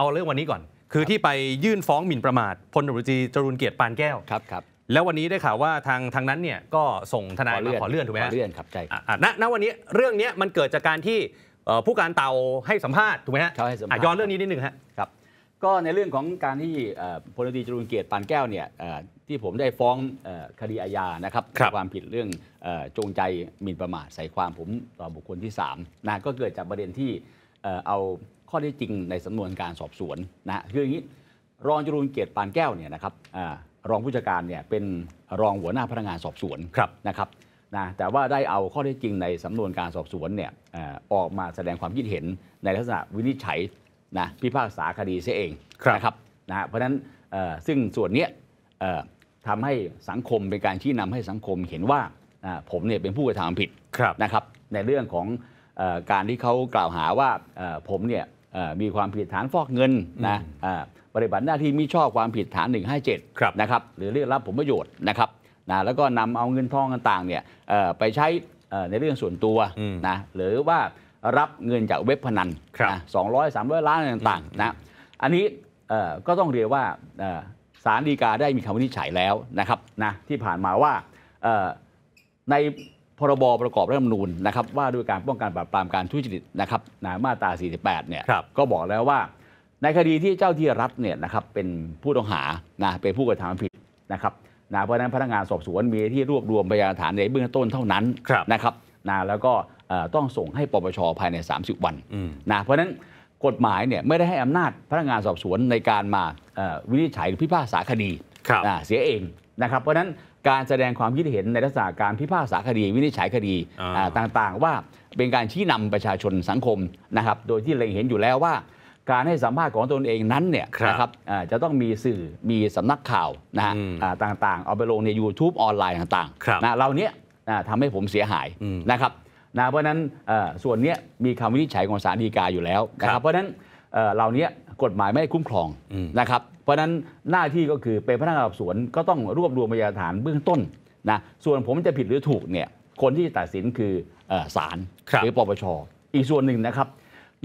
เอาเรื่องวันนี้ก่อน คือที่ไปยื่นฟ้องหมิ่นประมาทพลตุรจีจรุนเกียรติปานแก้ว ครับครับ แล้ววันนี้ได้ข่าวว่าทางทางนั้นเนี่ยก็ส่งทนายมาขอเลื่อนถูกไหมขอเลื่อนครับใช่ณณวันนี้เรื่องนี้มันเกิดจากการที่ผู้การเตาให้สัมภาษณ์ถูกไหมฮะให้สัมภาษณ์ย้อนเรื่องนี้นิดนึงฮะครับ ก็ในเรื่องของการที่พลตรีจรุนเกียรติปานแก้วเนี่ยที่ผมได้ฟ้องคดีอาญานะครับความผิดเรื่องจงใจหมิ่นประมาทใส่ความผมต่อบุคคลที่ 3นะก็เกิดจากประเด็นที่เอาข้อได้จริงในสำนวนการสอบสวนนะคืออย่างนี้ รองจรูนเกียรติปานแก้วเนี่ยนะครับอรองผู้จัดการเนี่ยเป็นรองหัวหน้าพนักงานสอบสวนครับนะครับนะแต่ว่าได้เอาข้อได้จริงในสำนวนการสอบสวนเนี่ยออกมาแสดงความคิดเห็นในลักษณะวินิจฉัยนะพิพากษาคดีเสียเองนะครับนะเพราะฉะนั้นซึ่งส่วนนี้ทำให้สังคมเป็นการชี้นำให้สังคมเห็นว่าผมเนี่ยเป็นผู้กระทำผิดนะครับในเรื่องของการที่เขากล่าวหาว่าผมเนี่ยมีความผิดฐานฟอกเงินนะปฏิบัติหน้าที่มิชอบความผิดฐาน 157นะครับหรือเรียกรับผลประโยชน์นะครับนะแล้วก็นำเอาเงินทองต่างๆเนี่ยไปใช้ในเรื่องส่วนตัวนะหรือว่ารับเงินจากเว็บพนันสองร้อยสามร้อยล้านต่างๆนะอันนี้ก็ต้องเรียกว่าสารดีกาได้มีคำวินิจฉัยแล้วนะครับนะที่ผ่านมาว่าในพรบประกอบรัฐธรรมนูญนะครับว่าด้วยการป้องกันปราบ ปรามการทุจริตนะครับนะมาตรา 48 เนี่ยก็บอกแล้วว่า ในคดีที่เจ้าที่รัฐเนี่ยนะครับเป็นผู้ต้องหานะเป็นผู้กระทำผิดนะครับนะเพราะนั้นพนักงานสอบสวนมีที่รวบรวมพยานฐานในเบื้องต้นเท่านั้นนะครับนะแล้วก็ต้องส่งให้ปปชภายใน 30 วันนะเพราะนั้นกฎหมายเนี่ยไม่ได้ให้อำนาจพนักงานสอบสวนในการมาวินิจฉัยหรือพิพากษาคดีเสียเองนะครับเพราะนั้นการแสดงความคิดเห็นในลักษณะการพิพากษาคดี วินิจฉัยคดีต่างๆ ว่าเป็นการชี้นำประชาชนสังคมนะครับโดยที่เล็งเห็นอยู่แล้วว่า การให้สัมภาษณ์ของตนเองนั้นเนี่ยนะครับจะต้องมีสื่อมีสำนักข่าวนะฮะต่างๆ เอาไปลงใน YouTube ออนไลน์ต่างๆนะเราเนี้ยทำให้ผมเสียหายนะครับนะเพราะนั้นส่วนนี้มีคำวินิจฉัยของศาลฎีกาอยู่แล้วนะครับเพราะนั้นเหล่านี้กฎหมายไม่คุ้มครองนะครับ เพราะนั้นหน้าที่ก็คือเป็นพนักงานสอบสวน ก็ต้องรวบรวมพยานฐานเบื้องต้นนะ ส่วนผมจะผิดหรือถูกเนี่ยคนที่ตัดสินคือศาลหรือปปช อีกส่วนหนึ่งนะครับ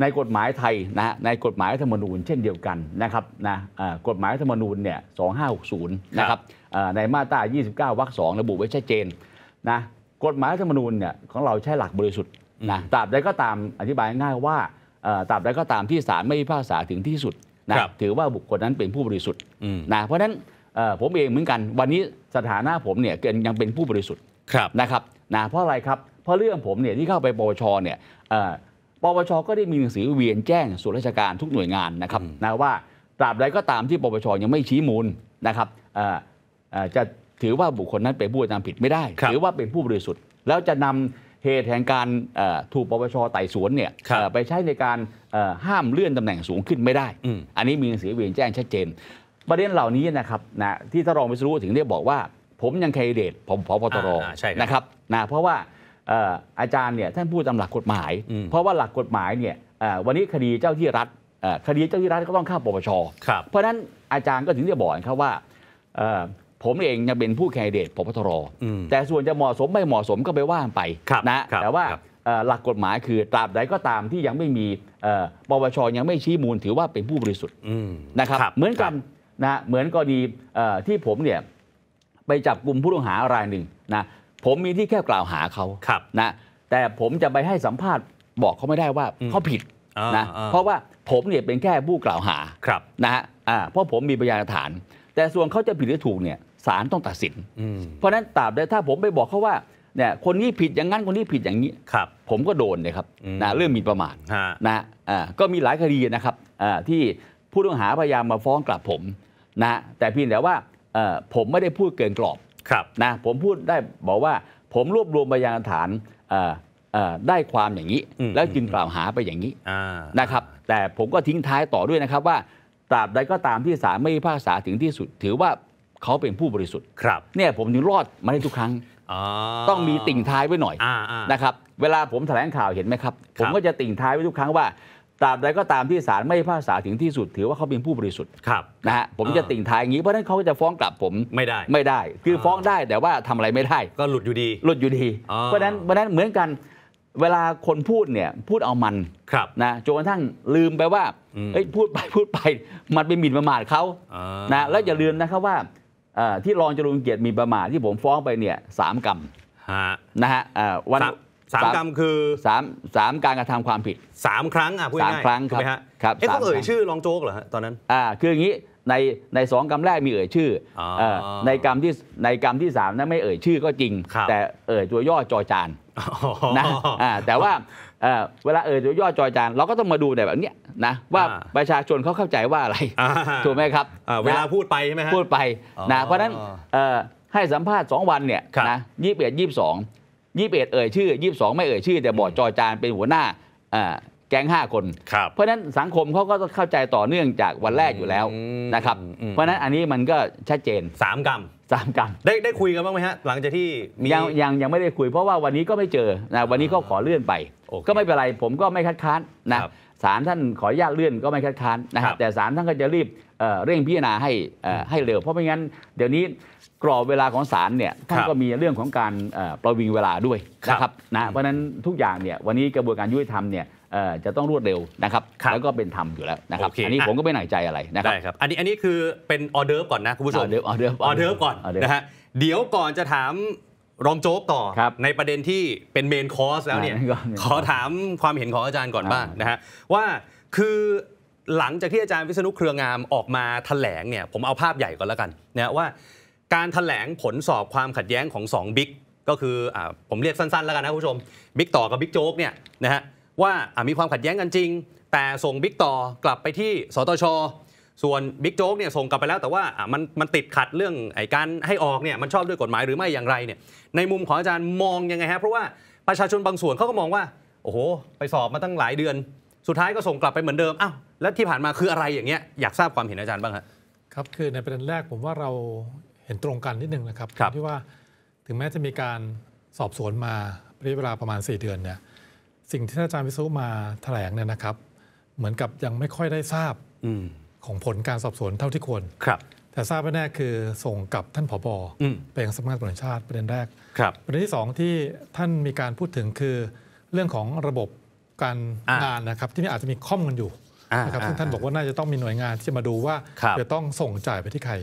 ในกฎหมายไทยนะในกฎหมายธรรมนูญเช่นเดียวกันนะครับนะกฎหมายธรรมนูญเนี่ย2560นะครับในมาตรา29วรรคสองระบุไว้ชัดเจนนะกฎหมายธรรมนูญเนี่ยของเราใช้หลักบริสุทธิ์นะตราบใดก็ตามอธิบายง่ายว่าตราบใดก็ตามที่ศาลไม่พิพากษาถึงที่สุดนะถือว่าบุคคลนั้นเป็นผู้บริสุทธิ์นะ เพราะฉะนั้นผมเองเหมือนกัน วันนี้สถานะผมเนี่ยยังเป็นผู้บริสุทธิ์นะครับนะเพราะอะไรครับ เพราะเรื่องผมเนี่ยที่เข้าไปปปชเนี่ยปปชก็ได้มีหนังสือเวียนแจ้งส่วนราชการทุกหน่วยงานนะครับนะว่าตราบใดก็ตามที่ปปชยังไม่ชี้มูลนะครับจะถือว่าบุคคลนั้นเป็นผู้กระทำผิดไม่ได้ ถือว่าเป็นผู้บริสุทธิ์แล้วจะนำเหตุแห่งการถูกปปชไต่สวนเนี่ยไปใช้ในการห้ามเลื่อนตำแหน่งสูงขึ้นไม่ได้ อันนี้มีหนังสือเวียนแจ้งชัดเจน ประเด็นเหล่านี้นะครับนะที่ท่านรองวิศนุถึงได้บอกว่า ผมยังเครดิเดตผมพบตรนะครับนะเพราะว่าอาจารย์เนี่ยท่านพูดตามหลักกฎหมาย เพราะว่าหลักกฎหมายเนี่ยวันนี้คดีเจ้าที่รัฐคดีเจ้าที่รัฐก็ต้องเข้าปปชเพราะนั้นอาจารย์ก็ถึงจะบอกครับว่าผมเองยังเป็นผู้แครดเดตพบทรแต่ส่วนจะเหมาะสมไม่เหมาะสมก็ไปว่างไปนะแต่ว่าหลักกฎหมายคือ ตราบใดก็ตามที่ยังไม่มีปปชยังไม่ชี้มูลถือว่าเป็นผู้บริสุทธิ์นะครับ เหมือนกันนะเหมือนกรณีที่ผมเนี่ย ไปจับกลุ่มผู้ต้องหารายหนึ่งนะผมมีที่แค่กล่าวหาเขานะ แต่ผมจะไปให้สัมภาษณ์บอกเขาไม่ได้ว่าเขาผิดนะเพราะว่าผมเนี่ยเป็นแค่ผู้กล่าวหานะฮะเพราะผมมีพยานหลักฐานแต่ส่วนเขาจะผิดหรือถูกเนี่ยศาลต้องตัดสิน เพราะฉะนั้นตราบใดถ้าผมไปบอกเขาว่าเนี่ยคนนี้ผิดอย่างนั้นคนนี้ผิดอย่างนี้ผมก็โดนเลยครับนะเรื่องมีนประมาทนะก็มีหลายคดีนะครับที่ผู้ต้องหาพยายามมาฟ้องกลับผมนะแต่เพียงแต่ว่าผมไม่ได้พูดเกินกรอบนะผมพูดได้บอกว่าผมรวบรวมพยานฐานได้ความอย่างนี้แล้วจึงกล่าวหาไปอย่างนี้นะครับแต่ผมก็ทิ้งท้ายต่อด้วยนะครับว่าตราบใดก็ตามที่ศาลไม่พิพากษาถึงที่สุด ถือว่าเขาเป็นผู้บริสุทธิ์ครับ เนี่ยผมถึงรอดมาได้ทุกครั้งต้องมีติ่งท้ายไว้หน่อยนะครับเวลาผมแถลงข่าวเห็นไหมครับ ผมก็จะติ่งท้ายไว้ทุกครั้งว่า ตราบใดก็ตามที่ศาลไม่พิพากษาถึงที่สุด ถือว่าเขาเป็นผู้บริสุทธิ์ครับนะฮะผมจะติ่งท้ายอย่างนี้เพราะนั้นเขาจะฟ้องกลับผมไม่ได้ไม่ได้ คือฟ้องได้แต่ว่าทำอะไรไม่ได้ก็หลุดอยู่ดีหลุดอยู่ดี เพราะนั้นเพราะนั้นเหมือนกันเวลาคนพูดเนี่ยพูดเอามันนะจนกระทั่งลืมไปว่า พูดไปพูดไปมันไปหมิ่นประมาทเขานะแล้วอย่าลืมนะครับว่า ที่รองจรุนเกียรติมีประมาทที่ผมฟ้องไปเนี่ยสามกรรมนะฮะวันสามกรรมคือสามสามการกระทำความผิดสามครั้งอ่ะพูดง่ายสามครั้งครับครับเอ๊ะเขาเอ่ยชื่อรองโจ๊กเหรอฮะตอนนั้นอ่าคืออย่างนี้ในในสองกรรมแรกมีเอ่ยชื่ออในกรรมที่ในกรรมที่สามนั้นไม่เอ่ยชื่อก็จริง แต่เอ่ยตัวย่อจอจานนะแต่ว่าเวลาเอ่ยตัวย่อจอจานเราก็ต้องมาดูในแบบนี้นะว่าประชาชนเขาเข้าใจว่าอะไรถูกไหมครับเวลาพูดไปใช่ไหมพูดไปนะเพราะนั้นให้สัมภาษณ์2วันเนี่ยนะยี่สิบเอ็ดยี่สิบสองยี่สิบเอ็ดเอ่ยชื่อยี่สิบสองไม่เอ่ยชื่อแต่บอกจอจานเป็นหัวหน้าแก๊ง5คน เพราะนั้นสังคมเขาก็เข้าใจต่อเนื่องจากวันแรกอยู่แล้วนะครับ เพราะนั้นอันนี้มันก็ชัดเจน 3 กรรมสามกรรมได้ได้คุยกันบ้างไหมฮะหลังจากที่ยังยังยังไม่ได้คุย เพราะว่าวันนี้ก็ไม่เจอนะวันนี้ก็ขอเลื่อนไป ก็ไม่เป็นไรผมก็ไม่คัดค้านนะศาลท่านขออนุญาตเลื่อนก็ไม่คัดค้านนะครับแต่ศาลท่านก็จะรีบเร่งพิจารณาให้ให้เร็วเพราะไม่งั้นเดี๋ยวนี้กรอบเวลาของศาลเนี่ยท่านก็มีเรื่องของการประวิงเวลาด้วยนะครับนะเพราะนั้นทุกอย่างเนี่ยวันนี้กระบวนการยุติธรรมเนี่ยจะต้องรวดเร็วนะครับรบแล้วก็เป็นธรรมอยู่แล้วนะครับอันนี้ผมก็ไม่หนใจอะไรนะครับรบอันนี้อันนี้คือเป็นออเดอร์ก่อนนะคุณผู้ชมออเดอร์ออเดอร์ออเดอร์ก่อนนะฮะเดี๋ยวก่อนจะถามรองโจ๊กต่อในประเด็นที่เป็นเมนคอร์สแล้วเนี่ยขอถามความเห็นของอาจารย์ก่อนบ้างนะฮะว่าคือหลังจากที่อาจารย์วิษณุเครืองามออกมาแถลงเนี่ยผมเอาภาพใหญ่ก่อนแล้วกันนะว่า การแถลงผลสอบความขัดแย้งของ 2 บิ๊กก็คืออผมเรียกสั้นๆ แล้วกันนะคุณผู้ชมบิ๊กต่อกับบิ๊กโจ๊กเนี่ยนะฮะว่ามีความขัดแย้งกันจริง แต่ส่งบิ๊กต่อกลับไปที่สตชส่วนบิ๊กโจ๊กเนี่ยส่งกลับไปแล้วแต่ว่ามันมันติดขัดเรื่องไอ้การให้ออกเนี่ยมันชอบด้วยกฎหมายหรือไม่อย่างไรเนี่ยในมุมของอาจารย์มองยังไงฮะเพราะว่าประชาชนบางส่วนเขาก็มองว่า โอ้โห ไปสอบมาตั้งหลายเดือนสุดท้ายก็ส่งกลับไปเหมือนเดิมอ้าวแล้วที่ผ่านมาคืออะไรอย่างเงี้ยอยากทราบความเห็นอาจารย์บ้างครับครับคือในประเด็นแรกผมว่าเราเห็นตรงกันนิดนึงนะครับรบที่ว่าถึงแม้จะมีการสอบสวนมาระยะเวลาประมาณ 4เดือนเนี่ยสิ่งที่อาจารย์วิศวมาแถลงเนี่ยนะครับ เหมือนกับยังไม่ค่อยได้ทราบอของผลการสอบสวนเท่าที่ควร ครับ แต่ทราบแน่คือส่งกับท่านผอบอไปยังสำนักงานตำรวจชาติประเด็นแรก ครับ ประเด็นที่สองที่ท่านมีการพูดถึงคือเรื่องของระบบการงานนะครับ ที่นี่อาจจะมีข้อมูลอยู่นะครับซึ่งท่านบอกว่าน่าจะต้องมีหน่วยงานที่จะมาดูว่าจะต้องส่งจ่ายไปที่ใคร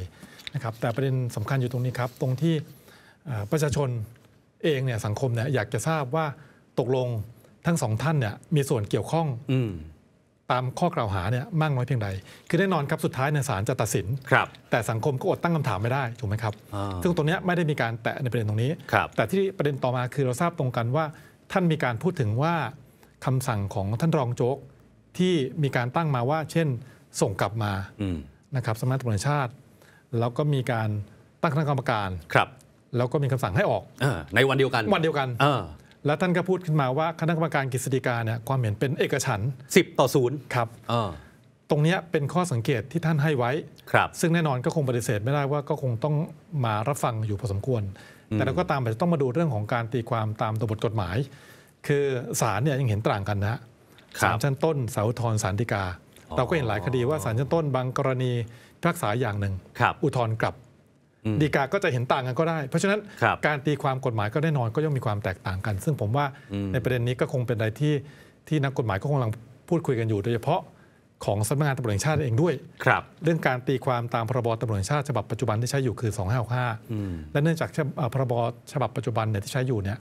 นะครับแต่ประเด็นสำคัญอยู่ตรงนี้ครับตรงที่ประชาชนเองเนี่ยสังคมเนี่ยอยากจะทราบว่าตกลงทั้งสองท่านเนี่ยมีส่วนเกี่ยวข้องตามข้อกล่าวหาเนี่ยมากน้อยเพียงใด คือแน่นอนครับสุดท้ายในศาลจะตัดสินครับ แต่สังคมก็อดตั้งคำถามไม่ได้ถูกไหมครับ ซึ่งตรงนี้ไม่ได้มีการแตะในประเด็นตรงนี้ แต่ที่ประเด็นต่อมาคือเราทราบตรงกันว่าท่านมีการพูดถึงว่าคำสั่งของท่านรองโจ๊กที่มีการตั้งมาว่า เช่น ส่งกลับมานะครับสำนักประชาติ แล้วก็มีการตั้งคณะกรรมการครับ แล้วก็มีคำสั่งให้ออกอในวันเดียวกันวันเดียวกันแล้วท่านก็พูดขึ้นมาว่าคณะกรรมการกฤษฎีกาเนี่ยความเห็นเป็นเอกฉัน์สิบต่อศูนย์ครับ ตรงนี้เป็นข้อสังเกตที่ท่านให้ไว้ครับ ซึ่งแน่นอนก็คงปฏิเสธไม่ได้ว่าก็คงต้องมารับฟังอยู่พอสมควร แต่เราก็ตามจะต้องมาดูเรื่องของการตีความตามตัวบทกฎหมาย คือศาลเนี่ยยังเห็นต่างกันนะศาลชั้นต้นเสาธรสารติกา เราก็เห็นหลายคดีว่าศาลชั้นต้นบางกรณีพักษาอย่างหนึ่ง อุทธรกลับดีกา ก็จะเห็นต่างกันก็ได้ เพราะฉะนั้นการตีความกฎหมายก็แน่นอนก็ย่อมมีความแตกต่างกัน ซึ่งผมว่าในประเด็นนี้ก็คงเป็นอะไรที่ที่นักกฎหมายก็คงกำลังพูดคุยกันอยู่ โดยเฉพาะของสำนักงานตำรวจแห่งชาติเองด้วยครับเรื่องการตีความตามพรบตำรวจแห่งชาติฉบับปัจจุบันที่ใช้อยู่คือ2 5 5และเนื่องจากพรบฉบับปัจจุบันเนี่ยที่ใช้อยู่เนี่ย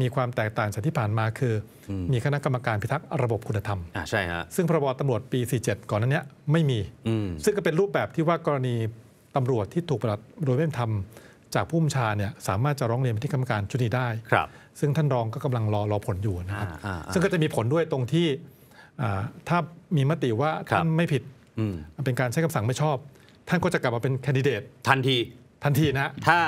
มีความแตกต่างจากที่ผ่านมาคือ มีคณะกรรมการพิทักษ์ระบบคุณธรรมใช่ฮะ ซึ่งพรบตำรวจปี 47 ก่อนนั้นเนี่ยไม่มี ซึ่งก็เป็นรูปแบบที่ว่ากรณีตำรวจที่ถูกปฏิบัติโดยไม่ทปธรรมจากผู้มัชาเนี่ยสามารถจะร้องเรียนไปที่กรรมการชุดนี้ได้ ครับ ซึ่งท่านรองก็กำลังรอรอผลอยู่นะครับ ซึ่งก็จะมีผลด้วยตรงที่ถ้ามีมติว่าท่านไม่ผิดเป็นการใช้คำสั่งไม่ชอบ ท่านก็จะกลับมาเป็นแคนดิเดตทันทีทันทีนะถ้า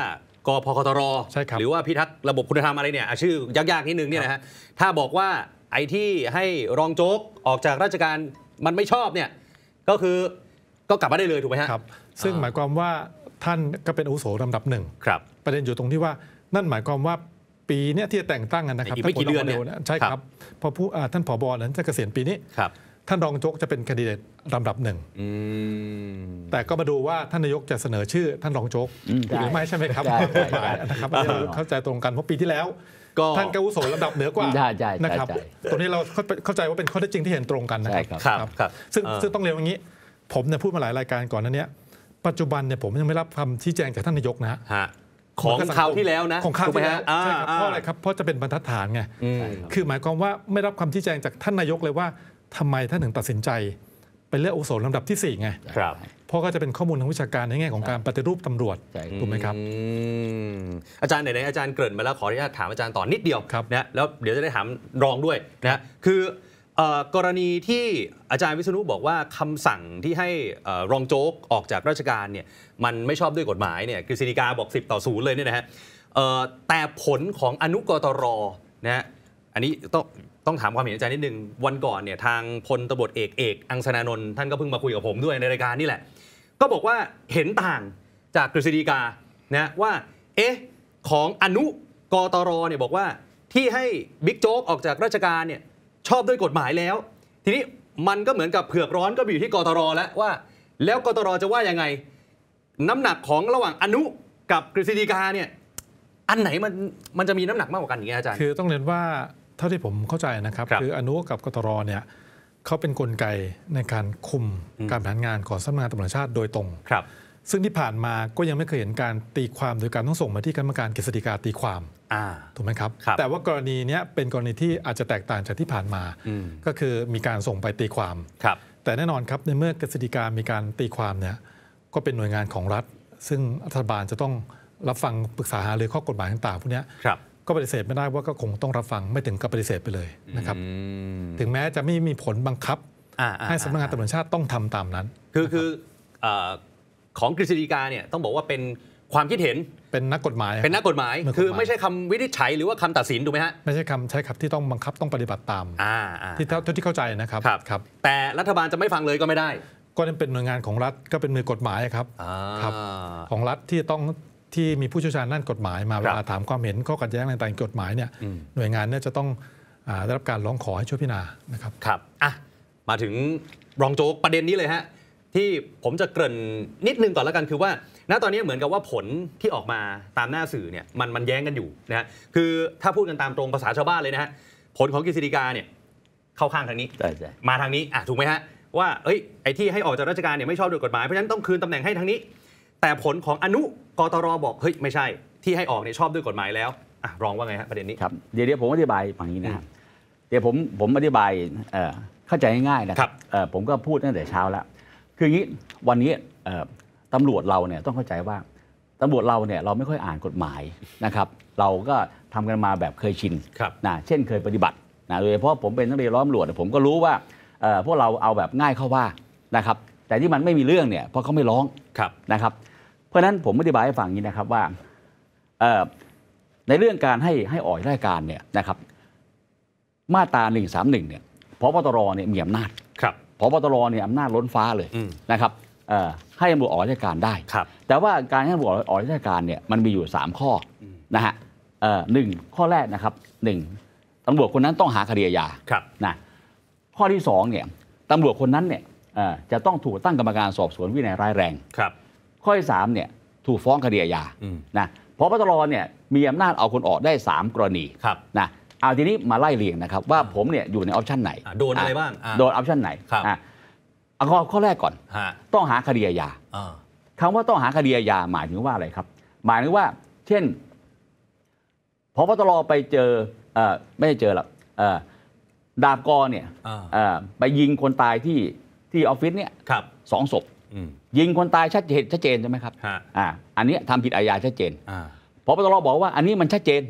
กพคตรใช่ครับหรือว่าพิทักษ์ระบบคุณธรรมอะไรเนี่ยชื่อยากๆนิดนึงเนี่ยนะฮะถ้าบอกว่าไอ้ที่ให้รองโจ๊กออกจากราชการมันไม่ชอบเนี่ยก็คือก็กลับมาได้เลยถูกไหมฮะครับซึ่งหมายความว่าท่านก็เป็นอุโสลำดับหนึ่งรประเด็นอยู่ตรงที่ว่านั่นหมายความว่าปีนี้ที่จะแต่งตั้งกันนะครับไม่กี่เดือนเนี่ยใช่ครับพอผู้ท่านผอบอนั้นจะเกษียณปีนี้ครับท่านรองโจ๊กจะเป็นคนดิเดตลำดับหนึ่งแต่ก็มาดูว่าท่านนายกจะเสนอชื่อท่านรองโจ๊กหรือไม่ใช่ไหมครับได้ไนะครับ้เราเข้าใจตรงกันเพราะปีที่แล้วท่านกอาวุโสลำดับเหนือกว่านะครับ ตรงนี้เราเข้าใจว่าเป็นข้อเท็จจริงที่เห็นตรงกันนะครับครับซึ่งต้องเรียนอย่างนี้ ผมเนี่ยพูดมาหลายรายการก่อนนั้นเนี้ยปัจจุบันเนี่ยผมยังไม่รับคำชี้แจงจากท่านนายกนะฮะของคราวที่แล้วนะของคราวที่แล้วใช่ครับเพราะอะไรครับเพราะจะเป็นบรรทัดฐานไงคือหมายความว่าไม่รับคำชี้แจงจากท่านนายกเลยว่าทำไมท่านถึงตัดสินใจไปเลือกอุโสลำดับที่ 4ไงครับเพราะก็จะเป็นข้อมูลทางวิชาการในแง่ของการปฏิรูปตำรวจถูกไหมครับอาจารย์ไหนอาจารย์เกริ่นมาแล้วขออนุญาตถามอาจารย์ต่อนนิดเดียวนะแล้วเดี๋ยวจะได้ถามรองด้วยนะคือกรณีที่อาจารย์วิษณุบอกว่าคำสั่งที่ให้รองโจ๊กออกจากราชการเนี่ยมันไม่ชอบด้วยกฎหมายเนี่ยคอสินีกาบอก 10ต่อศูนย์เลยเนี่ยนะฮะแต่ผลของอนุกตรนะฮะอันนี้ต้องต้องถามความเห็นอาจารย์นิดนึงวันก่อนเนี่ยทางพลตบดเอกเอก อังสนานนท์ท่านก็เพิ่งมาคุยกับผมด้วยในรายการนี่แหละก็บอกว่าเห็นต่างจากกฤษฎีกานะว่าเอ๊ะของอนุกตรเนี่ยบอกว่าที่ให้บิ๊กโจ๊กออกจากราชการเนี่ยชอบด้วยกฎหมายแล้ว ทีนี้มันก็เหมือนกับเผือกร้อนก็อยู่ที่กตรแล้วว่า แล้วกตรจะว่ายังไงน้ำหนักของระหว่างอนุกับกฤษฎีกาเนี่ยอันไหนมันมันจะมีน้ำหนักมากกว่ากันอย่างนี้อาจารย์คือต้องเรียนว่าเท่าที่ผมเข้าใจนะครับคบคืออนุกับกตรเนี่ยเขาเป็นนกลไกในการคุมการบริางานของสำนักงานตำรวจชาติโดยตรงครับซึ่งที่ผ่านมาก็ยังไม่เคยเห็นการตีความโดยการต้องส่งมาที่คณะกรรมการกฤษฎีกาตีความถูกไหมครับ แต่ว่ากรณีนี้เป็นกรณีที่อาจจะแตกต่างจากที่ผ่านมาก็คือมีการส่งไปตีความครับ แต่แน่นอนครับในเมื่อกฤษฎีกามีการตีความเนี่ยก็เป็นหน่วยงานของรัฐ ซึ่งรัฐบาลจะต้องรับฟังปรึกษาหารือข้อกฎหมายต่างๆพวกนี้ก็ปฏิเสธไม่ได้ว่าก็คงต้องรับฟังไม่ถึงกับปฏิเสธไปเลยนะครับ ถึงแม้จะไม่มีผลบังคับให้สำนักงานตำรวจชาติต้องทำตามนั้น คือคือของกฤษฎีกาเนี่ยต้องบอกว่าเป็นความคิดเห็นเป็นนักกฎหมาย เป็นนักกฎหมายคือ ไม่ใช่คำวินิจฉัยหรือว่าคำตัดสินถูกไหมฮะไม่ใช่คำใช้ครับที่ต้องบังคับต้องปฏิบัติตามที่เท่าที่เข้าใจนะครับครับ แต่รัฐบาลจะไม่ฟังเลยก็ไม่ได้ก็เป็นหน่วยงานของรัฐก็เป็นมือกฎหมายครับครับของรัฐที่ต้องที่มีผู้เชี่ยวชาญด้านกฎหมายมาเวลาถามความเห็นข้อขัดแย้งต่างๆกฎหมายเนี่ยหน่วยงานเนี่ยจะต้องได้รับการร้องขอให้ช่วยพิจารณานะครับครับอ่ะมาถึงรองโจ๊กประเด็นนี้เลยฮะที่ผมจะเกริ่นนิดนึงก่อนแล้วกัน คือว่า ณตอนนี้เหมือนกับว่าผลที่ออกมาตามหน้าสื่อเนี่ยมันมันแย้งกันอยู่นะฮะคือถ้าพูดกันตามตรงภาษาชาวบ้านเลยนะฮะผลของกฤษฎีกาเนี่ยเข้าข้างทางนี้มาทางนี้อ่ะถูกไหมฮะว่าเอ้ยไอ้ที่ให้ออกจากราชการเนี่ยไม่ชอบด้วยกฎหมาย เพราะฉะนั้นต้องคืนตำแหน่งให้ทางนี้ แต่ผลของอนุกตรบอกเฮ้ยไม่ใช่ ที่ให้ออกเนี่ยชอบด้วยกฎหมายแล้วอ่ะรองว่าไงฮะประเด็นนี้ครับเดี๋ยวผมอธิบายฝั่งนี้นะครับเดี๋ยวผมผมอธิบายเข้าใจง่ายนะครับผมก็พูดตั้งแต่เช้าแล้วคืออย่างนี้วันนี้ตำรวจเราเนี่ยต้องเข้าใจว่าตำรวจเราเนี่ยเราไม่ค่อยอ่านกฎหมายนะครับเราก็ทำกันมาแบบเคยชินนะเช่นเคยปฏิบัตินะโดยเฉพาะผมเป็นนักเรียนร้อยตำรวจผมก็รู้ว่าพวกเราเอาแบบง่ายเข้าว่านะครับแต่ที่มันไม่มีเรื่องเนี่ยเพราะเขาไม่ร้องนะครับ เพราะฉะนั้นผมอธิบายให้ฟังนี้นะครับว่าในเรื่องการให้ให้ออกราชการเนี่ยนะครับมาตราหหนนึ่งสามึ่งเนี่ยพบตรเนี่ยมีอำนาจครับพบตรเนี่ยอำนาจล้นฟ้าเลยนะครับให้ตำรวจออกราชการได้แต่ว่าการให้ตำรวจออกราชการเนี่ยมันมีอยู่ 3 ข้อนะฮะหนึ่งข้อแรกนะครับหนึ่งตำรวจคนนั้นต้องหาคดีอาญานะข้อที่2เนี่ยตำรวจคนนั้นเนี่ยจะต้องถูกตั้งกรรมการสอบสวนวินัยร้ายแรงครับ ข้อที่สามเนี่ยถูกฟ้องคดีอาญานะพบตรเนี่ยมีอำนาจเอาคนออกได้ 3 กรณีนะเอาทีนี้มาไล่เรียงนะครับ ว่าผมเนี่ยอยู่ในออปชันไหน โดนอะไรบ้างโดนออปชันไหนบอ่ะข้อแรกก่อน ต้องหาคดีอาญาคำว่าต้องหาคดีอาญาหมายถึงว่าอะไรครับ หมายถึงว่า เช่นพบตรไปเจอไม่ได้เจอหรอกดาบกอเนี่ยไปยิงคนตายที่ที่ออฟฟิศเนี่ยสองศพยิงคนตายชัดเจนชัดเจนใช่ไหมครับอ่าอันนี้ทำผิดอาญาชัดเจนพบตรบอกว่า อันนี้มันชัดเจน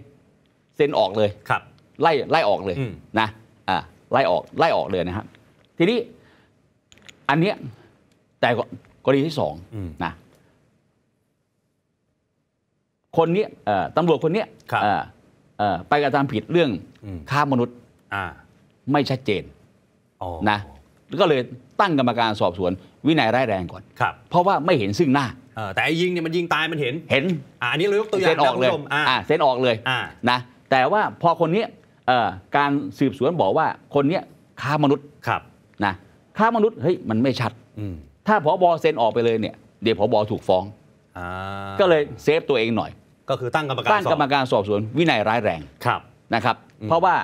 เซ็นออกเลยครับไล่ไล่ออกเลยนะอ่าไล่ออกไล่ออกเลยนะครับทีนี้อันเนี้ยแต่กรณีที่สองนะคนนี้ตำรวจคนนี้ไปกระทำผิดเรื่องค้ามนุษย์ไม่ชัดเจนนะก็เลยตั้งกรรมการสอบสวนวินัยร้ายแรงก่อนเพราะว่าไม่เห็นซึ่งหน้าแต่ยิงเนี่ยมันยิงตายมันเห็นเห็นอันนี้เรายกตัวอย่างเซนออกเลยเซนออกเลยนะแต่ว่าพอคนนี้การสืบสวนบอกว่าคนเนี้ยค้ามนุษย์ครับนะค้ามนุษย์เฮ้ยมันไม่ชัด ถ้าพอบอเซ็นออกไปเลยเนี่ย เดี๋ยวพอบอถูกฟ้องก็เลยเซฟตัวเองหน่อย ก็คือ ตั้งกรรมการตั้งกรรมการสอบสวนวินัยร้ายแรงครับนะครับ เพราะว่า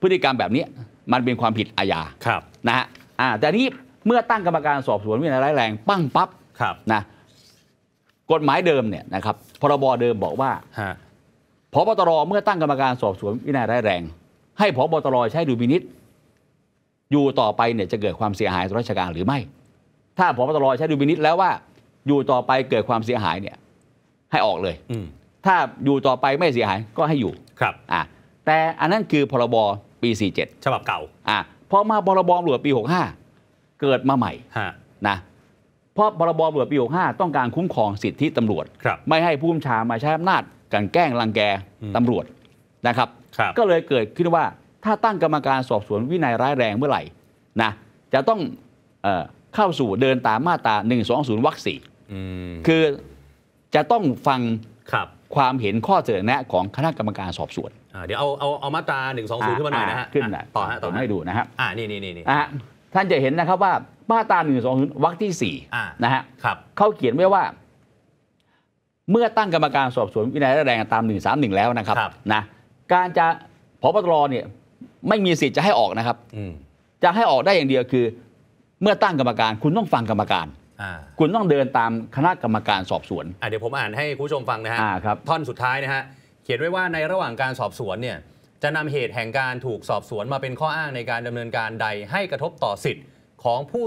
พฤติกรรมแบบนี้มันเป็นความผิดอาญาครับนะฮะแต่นี้เมื่อตั้งกรรมการสอบสวนวินัยร้ายแรง ปั้งปั๊บนะกฎหมายเดิมเนี่ยนะครับพรบเดิมบอกว่าพบตรเมื่อตั้งกรรมการสอบสวนวินัยร้ายแรง ให้พบตรใช้ดูมินิตอยู่ต่อไปเนี่ยจะเกิดความเสียหายต่อราชการหรือไม่ ถ้าพบตรใช้ดูมินิตแล้วว่าอยู่ต่อไปเกิดความเสียหายเนี่ย ให้ออกเลยถ้าอยู่ต่อไปไม่เสียหายก็ให้อยู่ครับอ่ะแต่อันนั้นคือพรบปี47ฉบับเก่า อ่ะพอมาพรบตำรวจปี 65 เกิดมาใหม่นะเพราะพรบตำรวจปี65ต้องการคุ้มครองสิทธิตำรวจไม่ให้ผู้บัญชามาใช้อำนาจกันแกล้งรังแกตำรวจนะครับ ก็เลยเกิดขึ้นว่า ถ้าตั้งกรรมการสอบสวนวินัยร้ายแรงเมื่อไหร่นะจะต้องเข้าสู่เดินตามมาตรา1 2 0วรรคสี่คือจะต้องฟังคความเห็นข้อเสนอแนะของคณะกรรมการสอบสวนเดี๋ยวเอาเอาเอามาตรา1 2 0 ขึ้นมาหน่อยนะฮะขึ้นนะต่อฮะต่อให้ดูนะครับอ่านี่นี่นี่ท่านจะเห็นนะครับว่ามาตรา1 2 0วรรคที่4นะฮะเขาเขียนไว้ว่าเมื่อตั้งกรรมการสอบสวนวินัยรตามหนึ่งสามหนึ่งแล้วนะครับรบนะการจะพบตรเนี่ยไม่มีสิทธิ์จะให้ออกนะครับอืจะให้ออกได้อย่างเดียวคือ เมื่อตั้งกรรมการคุณต้องฟังกรรมการอคุณต้องเดินตามคณะกรรมการสอบสวนอเดี๋ยวผมอ่านให้คุณผู้ชมฟังนะฮะะท่อนสุดท้ายนะฮะเขียนไว้ว่าในระหว่างการสอบสวนเนี่ยจะนำเหตุแห่งการถูกสอบสวนมาเป็นข้ออ้างในการดำเนินการใดให้กระทบต่อสิทธิ์ของผู้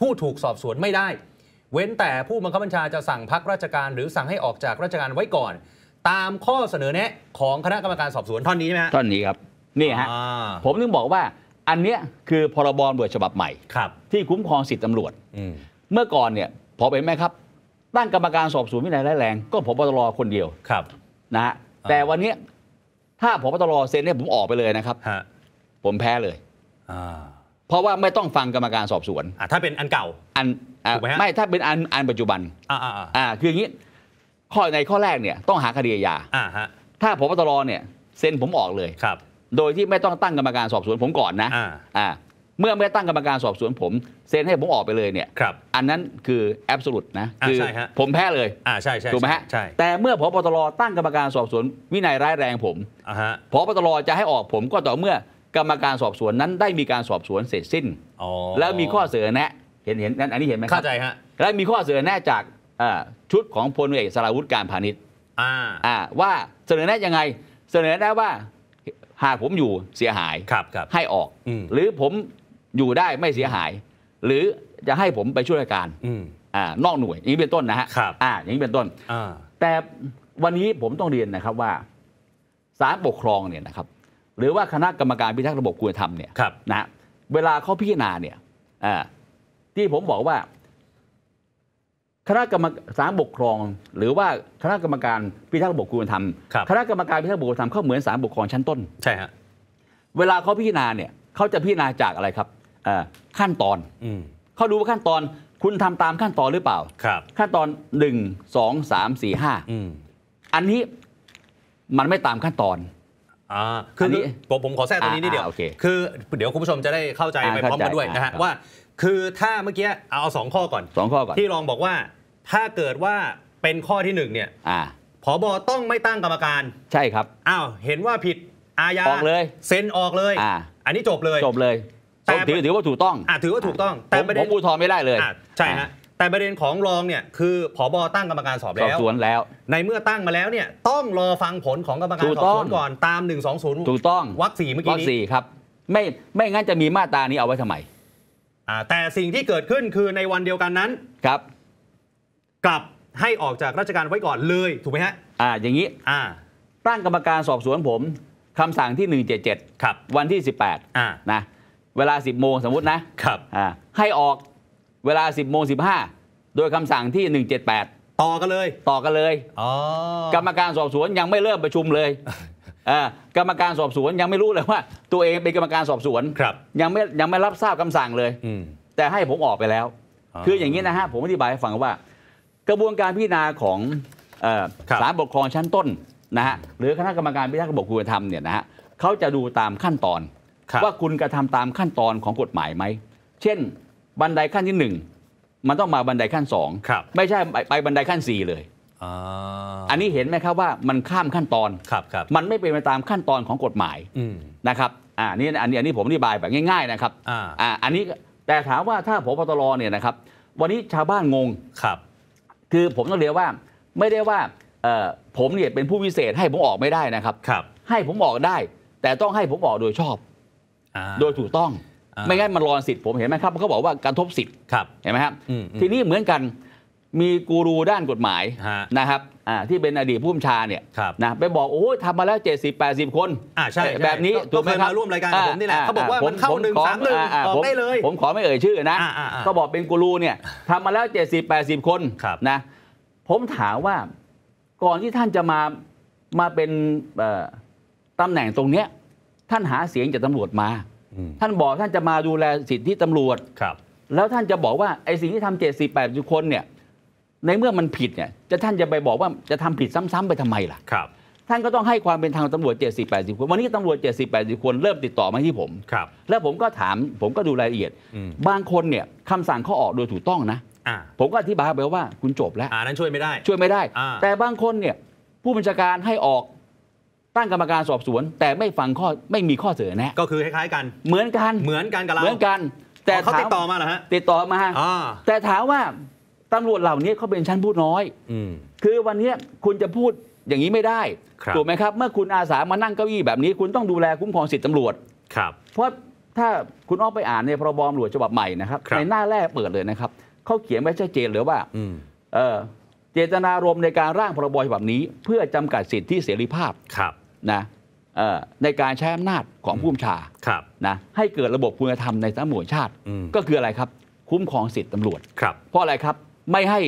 ผู้ถูกสอบสวนไม่ได้เว้นแต่ผู้บังคับบัญชาจะสั่งพักราชการหรือสั่งให้ออกจากราชการไว้ก่อน ตามข้อเสนอแนะของคณะกรรมการสอบสวนท่อนนี้ใช่ไหมท่อนนี้ครับนี่ฮะผมถึงบอกว่าอันเนี้ยคือพรบตำวจฉบับใหม่ครับ ที่คุ้มครองสิทธิตำรวจมเมื่อก่อนเนี่ย พอเป็นไหมครับตั้งกรรมการสอบสวนวินัยร้ายแรงก็พบตรคนเดียวครับนะฮะแต่วันนี้ถ้าพบตรเซ็นเนี่ยผมออกไปเลยนะครับผมแพ้เลยเพราะว่าไม่ต้องฟังกรรมการสอบสวนถ้าเป็นอันเก่าอันถูกไหมไม่ถ้าเป็นอันอันปัจจุบันอ่าอ่าคืออย่างนี้ข้อในข้อแรกเนี่ยต้องหาคดีอาญาอ่าฮะถ้าพบตรเนี่ยเซ็นผมออกเลยครับ โดยที่ไม่ต้องตั้งกรรมการสอบสวนผมก่อนนะอ่าเมื่อไม่ตั้งกรรมการสอบสวนผมเซ็นให้ผมออกไปเลยเนี่ยครับอันนั้นคือแอบสุดนะคือผมแพ้เลยอ่าใช่ใช่ถูกไหมฮะใช่ แต่เมื่อพบตรตั้งกรรมการสอบสวนวินัยร้ายแรงผมอ่าฮะพบตรจะให้ออกผมก็ต่อเมื่อกรรมการสอบสวนนั้นได้มีการสอบสวนเสร็จสิ้นอ๋อแล้วมีข้อเสนอแนะห็นเห็นนั่นอันนี้เห็นไหมครับเข้าใจฮะแล้วมีข้อเสนอแน่จากชุดของพลเอกสราวุฒิการพาณิชย์ว่าเสนอแน่ยังไง เสนอแน่ว่าหากผมอยู่เสียหายให้ออก หรือผมอยู่ได้ไม่เสียหาย หรือจะให้ผมไปช่วยราชการนอกหน่วยอย่างนี้เป็นต้นนะฮะอย่างนี้เป็นต้นแต่วันนี้ผมต้องเรียนนะครับว่าสารปกครองเนี่ยนะครับ หรือว่าคณะกรรมการพิทักษ์ระบบคุณธรรมเนี่ยนะเวลาเขาพิจารณาเนี่ยที่ผมบอกว่าคณะกรรมการสารปกครอง หรือว่าคณะกรรมการพิทักษ์ระบบคุณธรรมคณะกรรมการพิทักษ์ระบบคุณธรรมเขาเหมือนสารปกครองชั้นต้นใช่ฮะเวลาเขาพิจารณาเนี่ยเขาจะพิจารณาจากอะไรครับขั้นตอนเขาดูว่าขั้นตอน คุณทำตามขั้นตอนหรือเปล่า ครับ ขั้นตอนหนึ่งสองสามสี่ห้าอันนี้มันไม่ตามขั้นตอนอ่าคือผมผมขอแทรกตรงนี้นิดเดียวคือเดี๋ยวคุณผู้ชมจะได้เข้าใจไปพร้อมกันด้วยนะฮะว่าคือถ้าเมื่อกี้เอาสองข้อก่อนสองข้อก่อนที่รองบอกว่า ถ้าเกิดว่าเป็นข้อที่หนึ่งเนี่ยผอบอต้องไม่ตั้งกรรมการใช่ครับอ้าวเห็นว่าผิดอาญาออกเลยเซ็นออกเลยออันนี้จบเลยจบเลยถือถือว่าถูกต้องอ่าถือว่าถูกต้องแต่ประเด็นผมอูทอไม่ได้เลยใช่ฮะแต่ประเด็นของรองเนี่ย คือผอบอตั้งกรรมการสอบแล้วสอบสวนแล้ว ในเมื่อตั้งมาแล้วเนี่ยต้องรอฟังผลของกรรมการสอบสวนก่อนตามหนึนย์ถูกต้องวักสี่เมื่อกี้วักสี่ครับไม่ไม่งั้นจะมีมาตรานี้เอาไว้ทำไมแต่สิ่งที่เกิดขึ้นคือในวันเดียวกันนั้นครับกลับให้ออกจากราชการไว้ก่อนเลยถูกไหมฮะอ่าอย่างนี้อ่าตั้งกรรมการสอบสวนผมคำสั่งที่หนึ่งเจ็ดครับวันที่สปดอ่านะเวลาสิบโมงสมมตินะครับอ่าให้ออกเวลาสิบโมงสิบห้าโดยคำสั่งที่หนึ่งเจ็ดแปดต่อกันเลยต่อกันเลย กรรมการสอบสวนยังไม่เริ่มประชุมเลยกรรมการสอบสวนยังไม่รู้เลยว่า ตัวเองเป็นกรรมการสอบสวนยังไม่ยังไม่รับทราบคำสั่งเลยแต่ให้ผมออกไปแล้ว คืออย่างนี้นะฮะผมอธิบายให้ฟังว่ากระบวนการพิจารณาของศาลปกครองชั้นต้นนะฮะหรือคณะกรรมการพิทักษ์ระบบคุณธรรมเนี่ยนะฮะเขาจะดูตามขั้นตอนว่าคุณกระทำตามขั้นตอนของกฎหมายไหม เช่น บันไดขั้นที่หนึ่งมันต้องมาบันไดขั้นสองไม่ใช่ไปบันไดขั้นสี่เลยอันนี้เห็นไหมครับว่ามันข้ามขั้นตอน มันไม่เป็นไปตามขั้นตอนของกฎหมายนะครับอันนี้อันนี้อันนี้ผมอธิบายแบบง่ายๆนะครับอ่าอันนี้แต่ถามว่าถ้าผพตรเนี่ยนะครับ วันนี้ชาวบ้านงงครับ คือผมต้องเรียกว่า ไม่ได้ว่าผมเนี่ยเป็นผู้วิเศษ ให้ผมออกไม่ได้นะครับ ครับ ให้ผมออกได้ แต่ต้องให้ผมออกโดยชอบ โดยถูกต้องไม่งั้นมันรอนสิทธิ์ผมเห็นไหมครับเขาบอกว่าการทบสิทธิ์เห็นไหมครับทีนี้เหมือนกันมีกูรูด้านกฎหมายนะครับที่เป็นอดีตผู้บัญชาเนี่ยนะไปบอก โอ้ยทำมาแล้ว 70 80 คนอ่าใช่แบบนี้ตัวเครมาร่วมรายการกับผมนี่แหละเขาบอกว่ามันเข้าหนึ่งสามหนึ่งออกได้เลย ผมขอไม่เอ่ยชื่อนะก็บอกเป็นกูรูเนี่ยทำมาแล้ว 70 80 คนนะ ผมถามว่าก่อนที่ท่านจะมามาเป็นตำแหน่งตรงเนี้ย ท่านหาเสียงจากตำรวจมา ท่านบอกท่านจะมาดูแลสิทธิตำรวจครับ แล้วท่านจะบอกว่าไอ้สิ่งที่ทำเจ็ดสิบแปดคนเนี่ยในเมื่อมันผิดเนี่ยจะท่านจะไปบอกว่าจะทำผิดซ้ำๆ ไปทำไมล่ะครับ ท่านก็ต้องให้ความเป็นทางตำรวจ 70 80คนวันนี้ตำรวจ 70 80คนเริ่มติดต่อมาที่ผมครับ แล้วผมก็ถามผมก็ดูรายละเอียด บางคนเนี่ยคำสั่งเขาออกโดยถูกต้องนะ ผมก็อธิบายไปว่าคุณจบแล้วอ่านั้นช่วยไม่ได้ช่วยไม่ได้ แต่บางคนเนี่ยผู้บัญชาการให้ออก ตั้งกรรมการสอบสวน แต่ไม่ฟังข้อไม่มีข้อเสนอแนะก็คือคล้ายๆกัน เหมือนกันเหมือนกันกับเราเหมือนกัน แต่เขาติดต่อมาเหรอฮะติดต่อมาแต่ถามว่าตำรวจเหล่านี้เขาเป็นชั้นผู้น้อย คือวันนี้คุณจะพูดอย่างนี้ไม่ได้ ถูกไหมครับ เมื่อคุณอาสามานั่งเก้าอี้แบบนี้ คุณต้องดูแลคุ้มครองสิทธิตำรวจครับ เพราะถ้าคุณอ้อไปอ่านในพรบตำรวจฉบับใหม่นะครับในหน้าแรกเปิดเลยนะครับเขาเขียนไว้ชัดเจนเลยว่าเจตนารมณ์ในการร่างพรบ ฉบับนี้ เพื่อจำกัดสิทธิเสรีภาพนะในการใช้อำนาจของผู้บัญชานะให้เกิดระบบคุณธรรมในสำรวจชาติ ก็คืออะไรครับคุ้มครองสิทธิตำรวจเพราะอะไรครับไม่ให้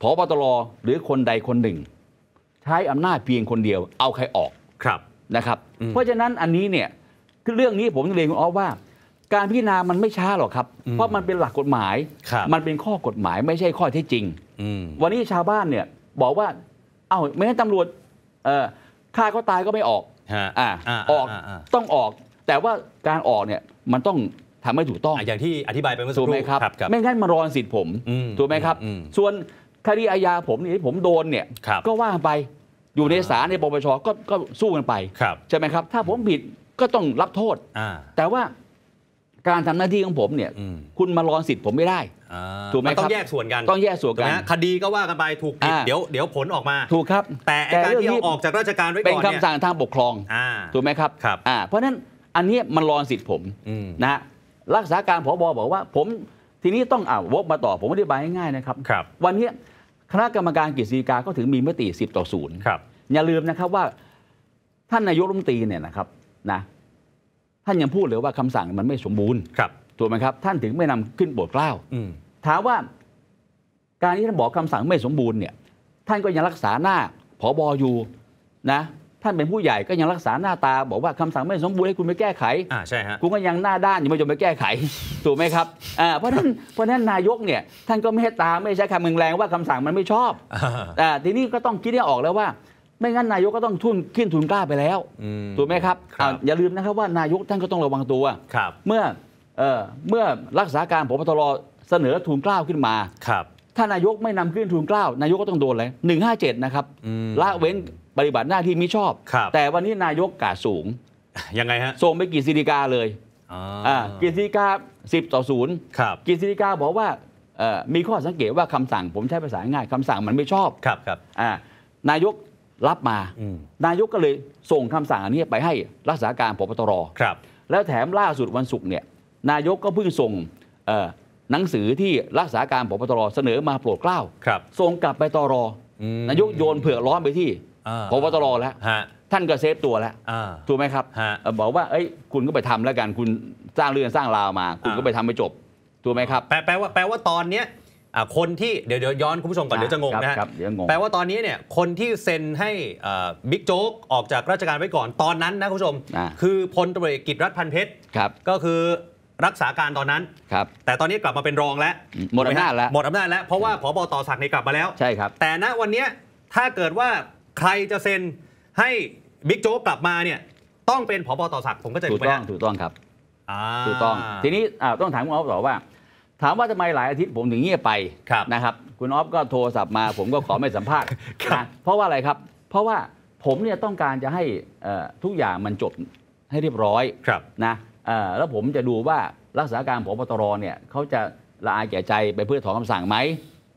พบตรหรือคนใดคนหนึ่ง ใช้อำนาจเพียงคนเดียวเอาใครออกครับนะครับ เพราะฉะนั้นอันนี้เนี่ยเรื่องนี้ผมเรียนคุณอ๋อว่า การพิจารณามันไม่ช้าหรอกครับเพราะมันเป็นหลักกฎหมายมันเป็นข้อกฎหมายไม่ใช่ข้อเท็จจริงวันนี้ชาวบ้านเนี่ยบอกว่าเอ้าไม่ให้ตำรวจฆ่าเขาตายก็ไม่ออกอออกต้องออก แต่ว่าการออกเนี่ยมันต้องทำให้ถูกต้องอย่างที่อธิบายไปเมื่อสักครู่ไหมครับ ไม่งั้นมารอนสิทธิ์ผมถูกไหมครับ ส่วนคดีอาญาผมนี่ผมโดนเนี่ยก็ว่าไปอยู่ในศาลในปปชก็ก็สู้กันไปใช่ไหมครับ ถ้าผมผิดก็ต้องรับโทษแต่ว่าการทำหน้าที่ของผมเนี่ย คุณมารอนสิทธิ์ผมไม่ได้ถูกไหมครับต้องแยกส่วนกัน ต้องแยกส่วนกันคดีก็ว่ากันไปถูกผิดเดี๋ยวเดี๋ยวผลออกมา ถูกครับ แต่การที่ออกจากราชการไว้ก่อนเป็นคำสั่งทางปกครองถูกไหมครับเพราะนั้นอันนี้มันรอนสิทธิ์ผมนะรักษาการผอบอบอกว่า ผมทีนี้ต้องอ่าวกมาต่อผมอธิบายง่ายๆนะครับรบวันนี้คณะกรรมการกฤษฎีกาก็ถึงมีมติ10ต่อศูนย์ครับอย่าลืมนะครับว่า ท่านนายกรัฐมนตรีเนี่ยนะครับ นะ ท่านยังพูดเลยว่าคำสั่งมันไม่สมบูรณ์ครับถูกไหมครับ ท่านถึงไม่นำขึ้นบทดกล้าวถามว่าการที่ท่านบอกคำสั่งไม่สมบูรณ์เนี่ย ท่านก็ยังรักษาหน้าผอบอยู่นะท่านเป็นผู้ใหญ่ก็ยังรักษาหน้าตา บอกว่าคำสั่งไม่สมบูรณ์ให้คุณไปแก้ไขอ่าใช่ฮะคุณก็ยังหน้าด้านยังไม่ยอมไปแก้ไขถูกไหมครับอ่าเพราะนั้นเพราะนั้นนายกเนี่ยท่านก็ไม่ให้ตาไม่ใช้คำมงแรงว่าคำสั่งมันไม่ชอบอ่าทีนี้ก็ต้องคิดให้ออกแล้วว่า ไม่งั้นนายกก็ต้องทุนขึ้นทุนกล้าไปแล้วถูกไหมครับรบอย่าลืมนะครับว่านายกท่านก็ต้องระวังตัวเมื่อเอ่อเมื่อรักษาการพบตรเสนอทุนกล้าขึ้นมาครับถ้านายกไม่นำขึ้นทุนกล้านายกก็ต้องโดนเลยหนึ่งห้าเจ็ดนะครับละเว้นปฏิบัติหน้าที่มิชอบ แต่วันนี้นายกกาสูงยังไงฮะ ส่งไปกีซิริกาเลยกีซิริกาสิบต่อศูนย์กีซิริกาบอกว่ามีข้อสังเกตว่าคำสั่งผมใช้ภาษาง่ายคำสั่งมันไม่ชอบครับครับนายกรับมานายกก็เลยส่งคำสั่งนี้ไปให้รักษาการพบตรครับ แล้วแถมล่าสุดวันศุกร์เนี่ยนายกก็เพิ่งส่งหนังสือที่รักษาการพบตรเสนอมาโปรดเกล้าส่งกลับไปตรนายกโยนเผือกร้อนไปที่พบตรแล้วท่านก็เซฟตัวแล้วถูกไหมครับบอกว่าเอ้ยคุณก็ไปทำแล้วกันคุณสร้างเรื่องสร้างราวมา คุณก็ไปทำไปจบถูกไหมครับแปลว่าแปลว่าตอนเนี้ยคนที่เดี๋ยวเดี๋ยวย้อนคุณผู้ชมก่อนเดี๋ยวจะงงนะฮะแปลว่าตอนนี้เนี่ยคนที่เซ็นให้บิ๊กโจ๊กออกจากราชการไว้ก่อนตอนนั้นนะคุณผู้ชม คือพลตำรวกิจรัฐพันเพชรก็คือรักษาการตอนนั้นครับ แต่ตอนนี้กลับมาเป็นรองแล้วหมดอำนาจแล้วหมดอำนาจแล้วเพราะว่าพบตสักในกลับมาแล้วใช่ครับแต่ณวันนี้ถ้าเกิดว่าใครจะเซ็นให้บิ๊กโจ๊กกลับมาเนี่ยต้องเป็นผบตสศักดิ์ผมก็จะถูกต้องถูกต้องครับถูกต้อง ทีนี้ต้องถามคุณออฟต่อว่า ถามว่าทำไมหลายอาทิตย์ผมถึงเงียบไปนะครับ คุณออฟก็โทรศัพท์มาผมก็ขอไม่สัมภาษณ์เพราะว่าอะไรครับ เพราะว่าผมเนี่ยต้องการจะให้ทุกอย่างมันจบให้เรียบร้อยนะแล้วผมจะดูว่ารักษาการผบตรเนี่ยเขาจะละอายแก่ใจไปเพื่อถอนคำสั่งไหม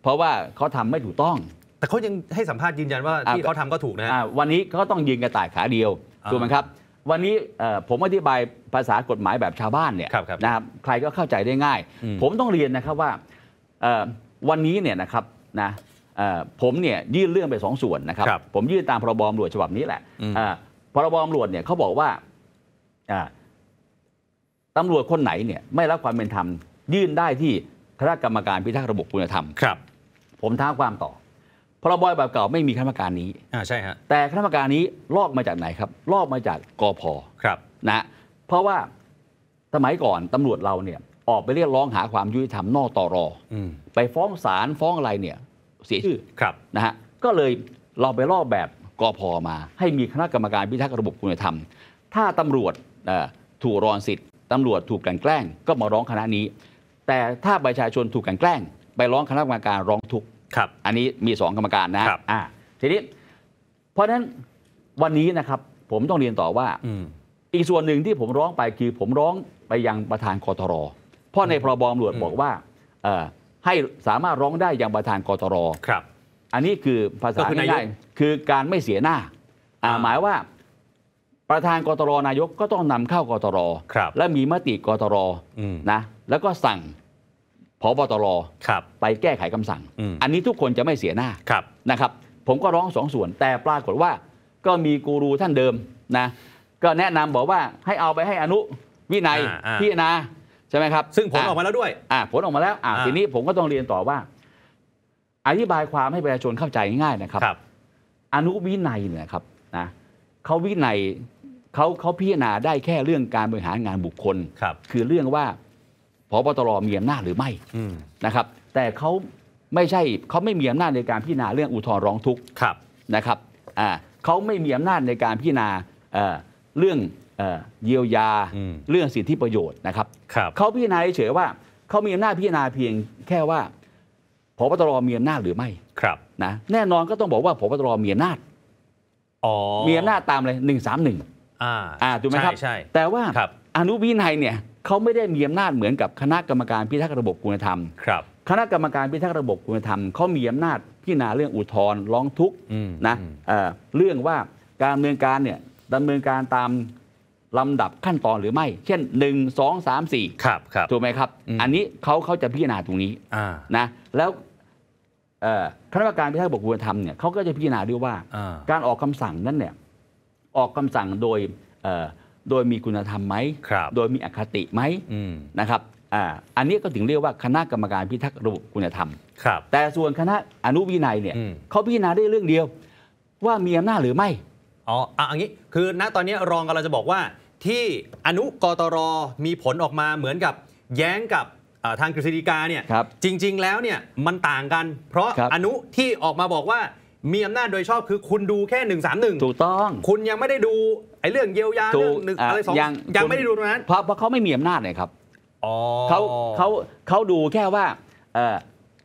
เพราะว่าเขาทำไม่ถูกต้องแต่เขายังให้สัมภาษณ์ยืนยันว่าที่เขาทำก็ถูกนะฮะวันนี้เขาต้องยืนกระต่ายขาเดียวถูกไหมครับ วันนี้ผมอธิบายภาษากฎหมายแบบชาวบ้านเนี่ยนะครับใครก็เข้าใจได้ง่าย ผมต้องเรียนนะครับว่าวันนี้เนี่ยนะครับนะผมเนี่ยยื่นเรื่องไปสองส่วนนะครับ ผมยื่นตามพรบตรวจฉบับนี้แหละพรบตรวจเนี่ยเขาบอกว่าตำรวจคนไหนเนี่ยไม่รับความเป็นธรรมยื่นได้ที่คณะกรรมการพิทักษ์ระบบคุณธรรมครับผมท้าความต่อพราบอยแบบเก่าไม่มีคณะกรรมการนี้อ่าใช่ฮะแต่คณะกรรมการนี้ลอกมาจากไหนครับลอกมาจากกอพครับนะเพราะว่าสมัยก่อนตำรวจเราเนี่ยออกไปเรียกร้องหาความยุติธรรมนอกต่อรอไปฟ้องศาลฟ้องอะไรเนี่ยเสียชื่อครับนะฮะก็เลยเราไปลอกแบบกอพอมา ให้มีคณะกรรมการพิทักษ์ระบบคุณธรรม ถ้าตำรวจถูกรอนสิทธิ์ตำรวจถูกกันแกล้งก็มาร้องคณะนี้ แต่ถ้าประชาชนถูกกันแกล้งไปร้องคณะกรรมการร้องทุกข์ครับอันนี้มี 2 กรรมการนะครับอ่าทีนี้เพราะฉะนั้นวันนี้นะครับผมต้องเรียนต่อว่า อีกส่วนหนึ่งที่ผมร้องไปคือผมร้องไปยังประธานกตรเพราะในพรบตำรวจบอกว่า ให้สามารถร้องได้อย่างประธานกตรครับ อันนี้คือภาษาง่ายๆคือการไม่เสียหน้าหมายว่าประธานกตรนายกก็ต้องนำเข้ากตรรและมีมติกตรนะแล้วก็สั่งพบตรไปแก้ไขคำสั่ง อันนี้ทุกคนจะไม่เสียหน้านะครับ ผมก็ร้องสองส่วนแต่ปรากฏว่า ก็มีกูรูท่านเดิมนะก็แนะนำบอกว่าให้เอาไปให้อนุวินัยพี่นาใช่ไหมครับซึ่งผลออกมาแล้วด้วยอ่าผลออกมาแล้วอ่าทีนี้ผมก็ต้องเรียนต่อว่า อธิบายความให้ประชาชนเข้าใจง่ายนะครับรบอนุวินัยเนี่ยครับนะเขาวินัยเขาเขาพิจารณาได้แค่เรื่องการบริหารงานบุคคลคคือเรื่องว่าพบตรมีอำนาจหรือไม่นะครับ แต่เขาไม่ใช่เขาไม่มีอำนาจในการพิจารณาเรื่องอุทธรร้องทุกข์นะครับเขาไม่มีอำนาจในการพิจารณาเรื่องเยียวยาเรื่องสิทธิประโยชน์นะครับเขาพิจารณาเฉยว่าเขามีอำนาจพิจารณาเพียงแค่ว่าพบตรมีอำนาจหรือไม่ครับนะแน่นอนก็ต้องบอกว่าพบตรมีอำนาจมีอำนาจตามเลยหนึ่งสามหนึ่งอ่าถูกไหมครับใช่แต่ว่าอนุวินัยเนี่ยเขาไม่ได้ มีอำนาจเหมือนกับคณะกรรมการพิทักษ์ระบบคุณธรรมครับคณะกรรมการพิทักษ์ระบบคุณธรรมเขามีอำนาจพิจารณาเรื่องอุทธรณ์ร้องทุกข์นะเรื่องว่าการดำเนินการเนี่ยดำเนินการตามลำดับขั้นตอนหรือไม่ เช่น 1 2 3ครับครับถูกไหมครับ อันนี้เขาเขาจะพิจารณาตรงนี้นะ แล้วคณะกรรมการพิทักษ์ระบบคุณธรรมเนี่ยเขาก็จะพิจารณาด้วยว่าการออกคำสั่งนั้นเนี่ยออกคำสั่งโดยอโดยมีคุณธรรมไหมโดยมีอคติไหมนะครับ อันนี้ก็ถึงเรียกว่าคณะกรรมการพิทักษ์ระบบคุณธรรม แต่ส่วนคณะอนุวินัยเนี่ยเขาพิจารณาได้เรื่องเดียวว่ามีอำนาจหรือไม่ อ๋ออันนี้คือณตอนนี้รองกำลังจะบอกว่าที่อนุกตรมีผลออกมาเหมือนกับแย้งกับทางกฤษฎีกาเนี่ยรจริง ๆ แล้วเนี่ยมันต่างกันเพราะรอนุที่ออกมาบอกว่ามีอำนาจโดยชอบคือคุณดูแค่หนึ่งสามหนึ่งถูกต้อง คุณยังไม่ได้ดูไอ้เรื่องเยียวยาเรื่องหนึ่งอะไรสองยังไม่ได้ดูตรงนั้นเพราะเพราะเขาไม่มีอำนาจเลยครับเขาเขาเขาดูแค่ว่า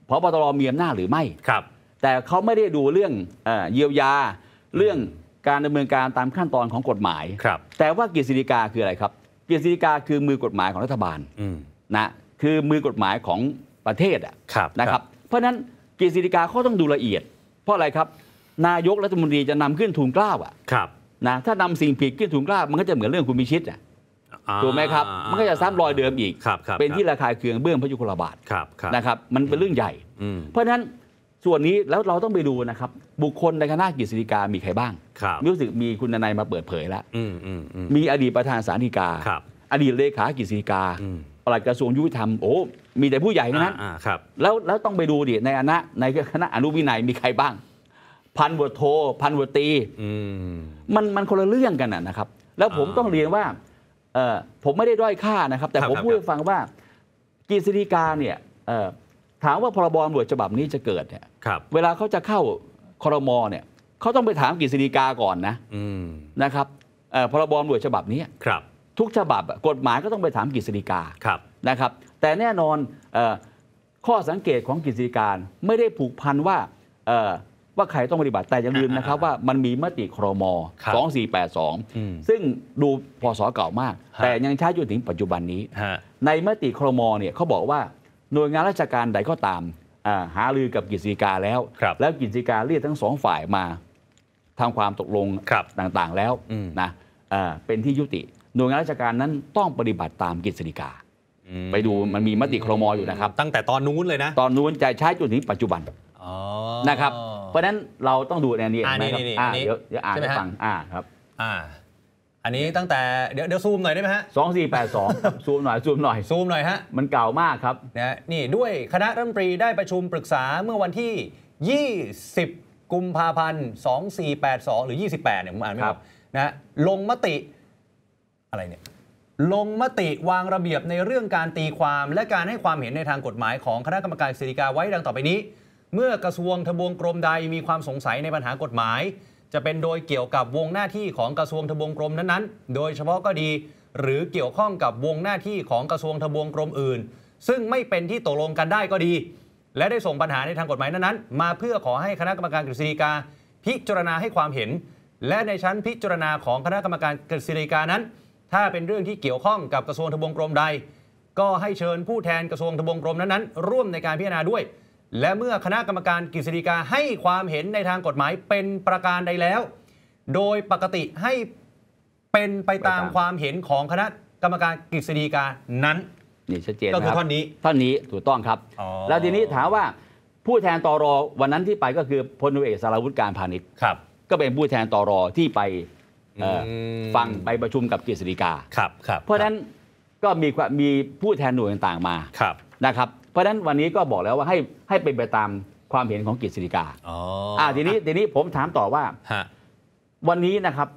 พบตรมีอำนาจหรือไม่ครับ แต่เขาไม่ได้ดูเรื่องเยียวยาเรื่องการดำเนินการตามขั้นตอนของกฎหมายครับ แต่ว่ากฤษฎีกาคืออะไรครับกฤษฎีกาคือมือกฎหมายของรัฐบาลนะคือมือกฎหมายของประเทศอ่ะนะครับ เพราะฉะนั้นกฤษฎีกาเขาต้องดูละเอียดพราะอะไรครับนายกรัฐมนตรีจะนำขึ้นทูลเกล้าอ่ะครับนะถ้านำสิ่งผิดขึ้นทูลเกล้ามันก็จะเหมือนเรื่องคุณมิชิตอ่ะถูกไหมครับมันก็จะซ้ำรอยเดิมอีกเป็นที่ราคายเคืองเบื้องพระยุคลบาทนะครับมันเป็นเรื่องใหญ่ เพราะฉะนั้นส่วนนี้แล้วเราต้องไปดูนะครับบุคคลในคณะกิจสิกามีใครบ้างมิรู้สึกมีคุณนายมาเปิดเผยแล้วมีอดีตประธานสาริกาอดีตเลขากิจสิกาลัดกระทรวงยุติธรรมโอ้มีแต่ผู้ใหญ่นั้นครับ แล้วแล้วต้องไปดูดิในคณะในคณะอนุวินัยมีใครบ้าง พันวัวโท พันวัวตีมันมันคนละเรื่องกันนะครับ แล้วผมต้องเรียนว่าผมไม่ได้ด้อยค่านะครับ แต่ผมพูดให้ฟังว่ากีษฎีกาเนี่ยถามว่าพรบตรวจฉบับนี้จะเกิดเนี่ยเวลาเขาจะเข้าคอรมอเนี่ยเขาต้องไปถามกฤษฎีกาก่อนนะนะครับพรบตรวจฉบับนี้ครับทุกฉบับกฎหมายก็ต้องไปถามกฤษฎีกาครับ นะครับ แต่แน่นอนข้อสังเกตของกฤษฎีกาไม่ได้ผูกพันว่าว่าใครต้องปฏิบัติ แต่อย่าลืมนะครับว่ามันมีมติครม2482 ซึ่งดูพศเก่ามาก แต่ยังใช้อยู่ถึงปัจจุบันนี้ ในมติครม เนี่ยเขาบอกว่า หน่วยงานราชการใดก็ตามหาลือกับกิจกาแล้ว แล้วกิจกาเรียกทั้งสองฝ่ายมาทำความตกลงต่างๆแล้วนะเป็นที่ยุติน่วยงานราชการนั้นต้องปฏิบัติตามกฤษฎีกาไปดูมันมีมติครมอยู่นะครับตั้งแต่ตอนนู้นเลยนะตอนนู้นจะใช้จนถึงปัจจุบันนะครับเพราะฉะนั้นเราต้องดูในนี้นะครับเดี๋ยวอ่านให้ฟังอ่าครับอ่าอันนี้ตั้งแต่เดี๋ยวเดี๋ยวซูมหน่อยได้ไหมฮะสองสี่แปดสองซูมหน่อยซูมหน่อยซูมหน่อยฮะมันเก่ามากครับนะนี่ด้วยคณะรัฐมนตรีได้ประชุมปรึกษาเมื่อวันที่ 20กุมภาพันธ์2482หรือ 28เนี่ยผมอ่านไม่ออกนะลงมติอะไรเนี่ยลงมติวางระเบียบในเรื่องการตีความและการให้ความเห็นในทางกฎหมาย ของคณะกรรมการสิริกาไว้ดังต่อไปนี้ เมื่อกระทรวงทบวงกรมใดมีความสงสัยในปัญหากฎหมาย จะเป็นโดยเกี่ยวกับวงหน้าที่ของกระทรวงทบวงกรมนั้นๆ โดยเฉพาะก็ดีหรือเกี่ยวข้องกับวงหน้าที่ของกระทรวงทบวงกรมอื่น ซึ่งไม่เป็นที่ตกลงกันได้ก็ดี และได้ส่งปัญหาในทางกฎหมายนั้นๆมาเพื่อขอให้คณะกรรมการกฤษฎีกา พิจารณาให้ความเห็น และในชั้นพิจารณาของคณะกรรมการกฤษฎีกานั้นถ้าเป็นเรื่องที่เกี่ยวข้องกับกระทรวงทบวงกรมใด ก็ให้เชิญผู้แทนกระทรวงทบวงกรมนั้นๆร่วมในการพิจารณาด้วย และเมื่อคณะกรรมการกฤษฎีกาให้ความเห็นในทางกฎหมายเป็นประการใดแล้ว โดยปกติให้เป็นไปตามความเห็นของคณะกรรมการกฤษฎีกานั้นนี่ชัดเจนก็คือท่อนนี้ท่อนนี้ถูกต้องครับ แล้วทีนี้ถามว่าผู้แทนตอรอวันนั้นที่ไปก็คือพลเอกสารวุฒิการพาณิชย์ก็เป็นผู้แทนตอรอที่ไปฟังไปประชุมกับกฤษฎีกาครับครับเพราะฉะนั้นก็มีมีผู้แทนหน่วยต่างๆมาครับนะครับ เพราะฉะนั้นวันนี้ก็บอกแล้วว่าให้ให้เป็นไปตามความเห็นของกฤษฎีกาอ๋ออ่าทีนี้ทีนี้ผมถามต่อว่า วันนี้นะครับ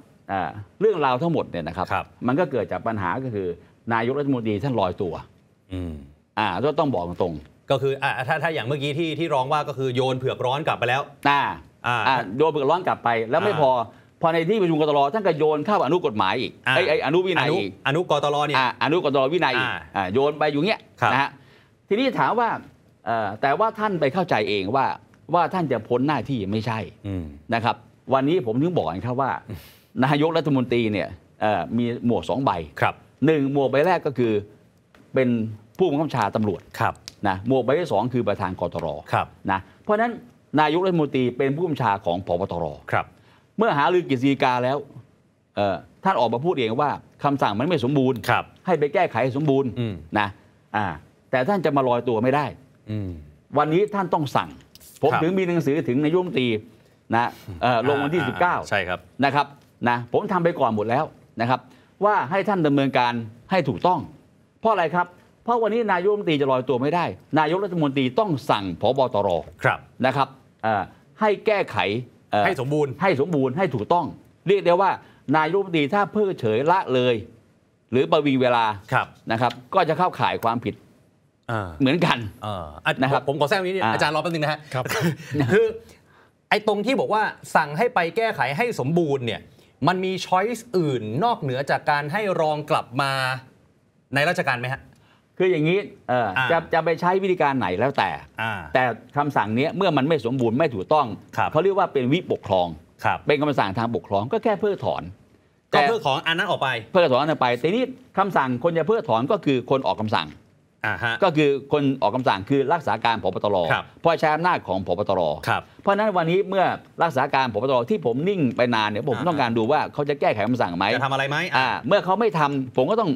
เรื่องราวทั้งหมดเนี่ยนะครับ มันก็เกิดจากปัญหาก็คือ นายกรัฐมนตรีท่านลอยตัวอ่า ก็ต้องบอกตรง ก็คืออ่าถ้าถ้าอย่างเมื่อกี้ที่ที่ร้องว่าก็คือโยนเผือกร้อนกลับไปแล้ว อ่า อ่า โยนเผือกร้อนกลับไป แล้วไม่พอพอในที่ประชุมกตรท่านก็โยนเข้าอนุกฎหมายอีกไอ้อนุวินัยอีกอนุกตรเนี่ยอนุกตรวินัยอีกโยนไปอยู่เงี้ยนะฮะทีนี้ถามว่าแต่ว่าท่านไปเข้าใจเองว่าว่าท่านจะพ้นหน้าที่ไม่ใช่นะครับ วันนี้ผมถึงบอกครับว่า นายกรัฐมนตรีเนี่ยมีหมวกสองใบหนึ่งหมวกใบแรกก็คือเป็นผู้บังคับชาตำรวจนะหมวกใบที่สองคือประธานกตรนะเพราะฉะนั้นนายกรัฐมนตรีเป็นผู้บัญชาของพบตรเมื่อหาลือกฤษฎีกาแล้วท่านออกมาพูดเองว่า คำสั่งมันไม่สมบูรณ์ให้ไปแก้ไขให้สมบูรณ์นะแต่ท่านจะมาลอยตัวไม่ได้วันนี้ท่านต้องสั่ง ผมถึงมีหนังสือถึงนายุงตีนะลงวันที่ 19ใช่ครับนะครับนะผมทำไปก่อนหมดแล้วนะครับ ว่าให้ท่านดำเนินการให้ถูกต้องเพราะอะไรครับเพราะวันนี้นายุงตีจะลอยตัวไม่ได้ นายกรัฐมนตรีต้องสั่งพบตรครับนะครับให้แก้ไขให้สมบูรณ์ให้สมบูรณ์ให้ถูกต้อง เรียกได้ว่านายรัฐมนตรีถ้าเพิกเฉยละเลย หรือประวิงเวลานะครับ ก็จะเข้าข่ายความผิด เหมือนกันนะครับผมขอแทรกนี้ อาจารย์รอแป๊บนึงนะฮะคือไอ้ตรงที่บอกว่าสั่งให้ไปแก้ไขให้สมบูรณ์เนี่ยมันมีช้อยส์อื่นนอกเหนือจากการให้รองกลับมาในราชการไหมฮะคืออย่างนี้จะจะไปใช้วิธีการไหนแล้วแต่ แต่คำสั่งนี้เมื่อมันไม่สมบูรณ์ไม่ถูกต้องเขาเรียกว่าเป็นวิปกครองเป็นคำสั่งทางปกครอง ก็แค่เพิกถอนก็เพิกถอนอันนั้นออกไป เพิกถอนอันนั้นไปแต่นี้คำสั่งคนจะเพิกถอนก็คือคนออกคำสั่งก็คือคนออกคำสั่งคือรักษาการผบตรเพราะใช้อำนาจของผบตรเพราะนั้นวันนี้เมื่อรักษาการผบตรที่ผมนิ่งไปนานเนี่ยผมต้องการดูว่าเขาจะแก้ไขคำสั่งไหมจะทำอะไรไหมเมื่อเขาไม่ทำผมก็ต้อง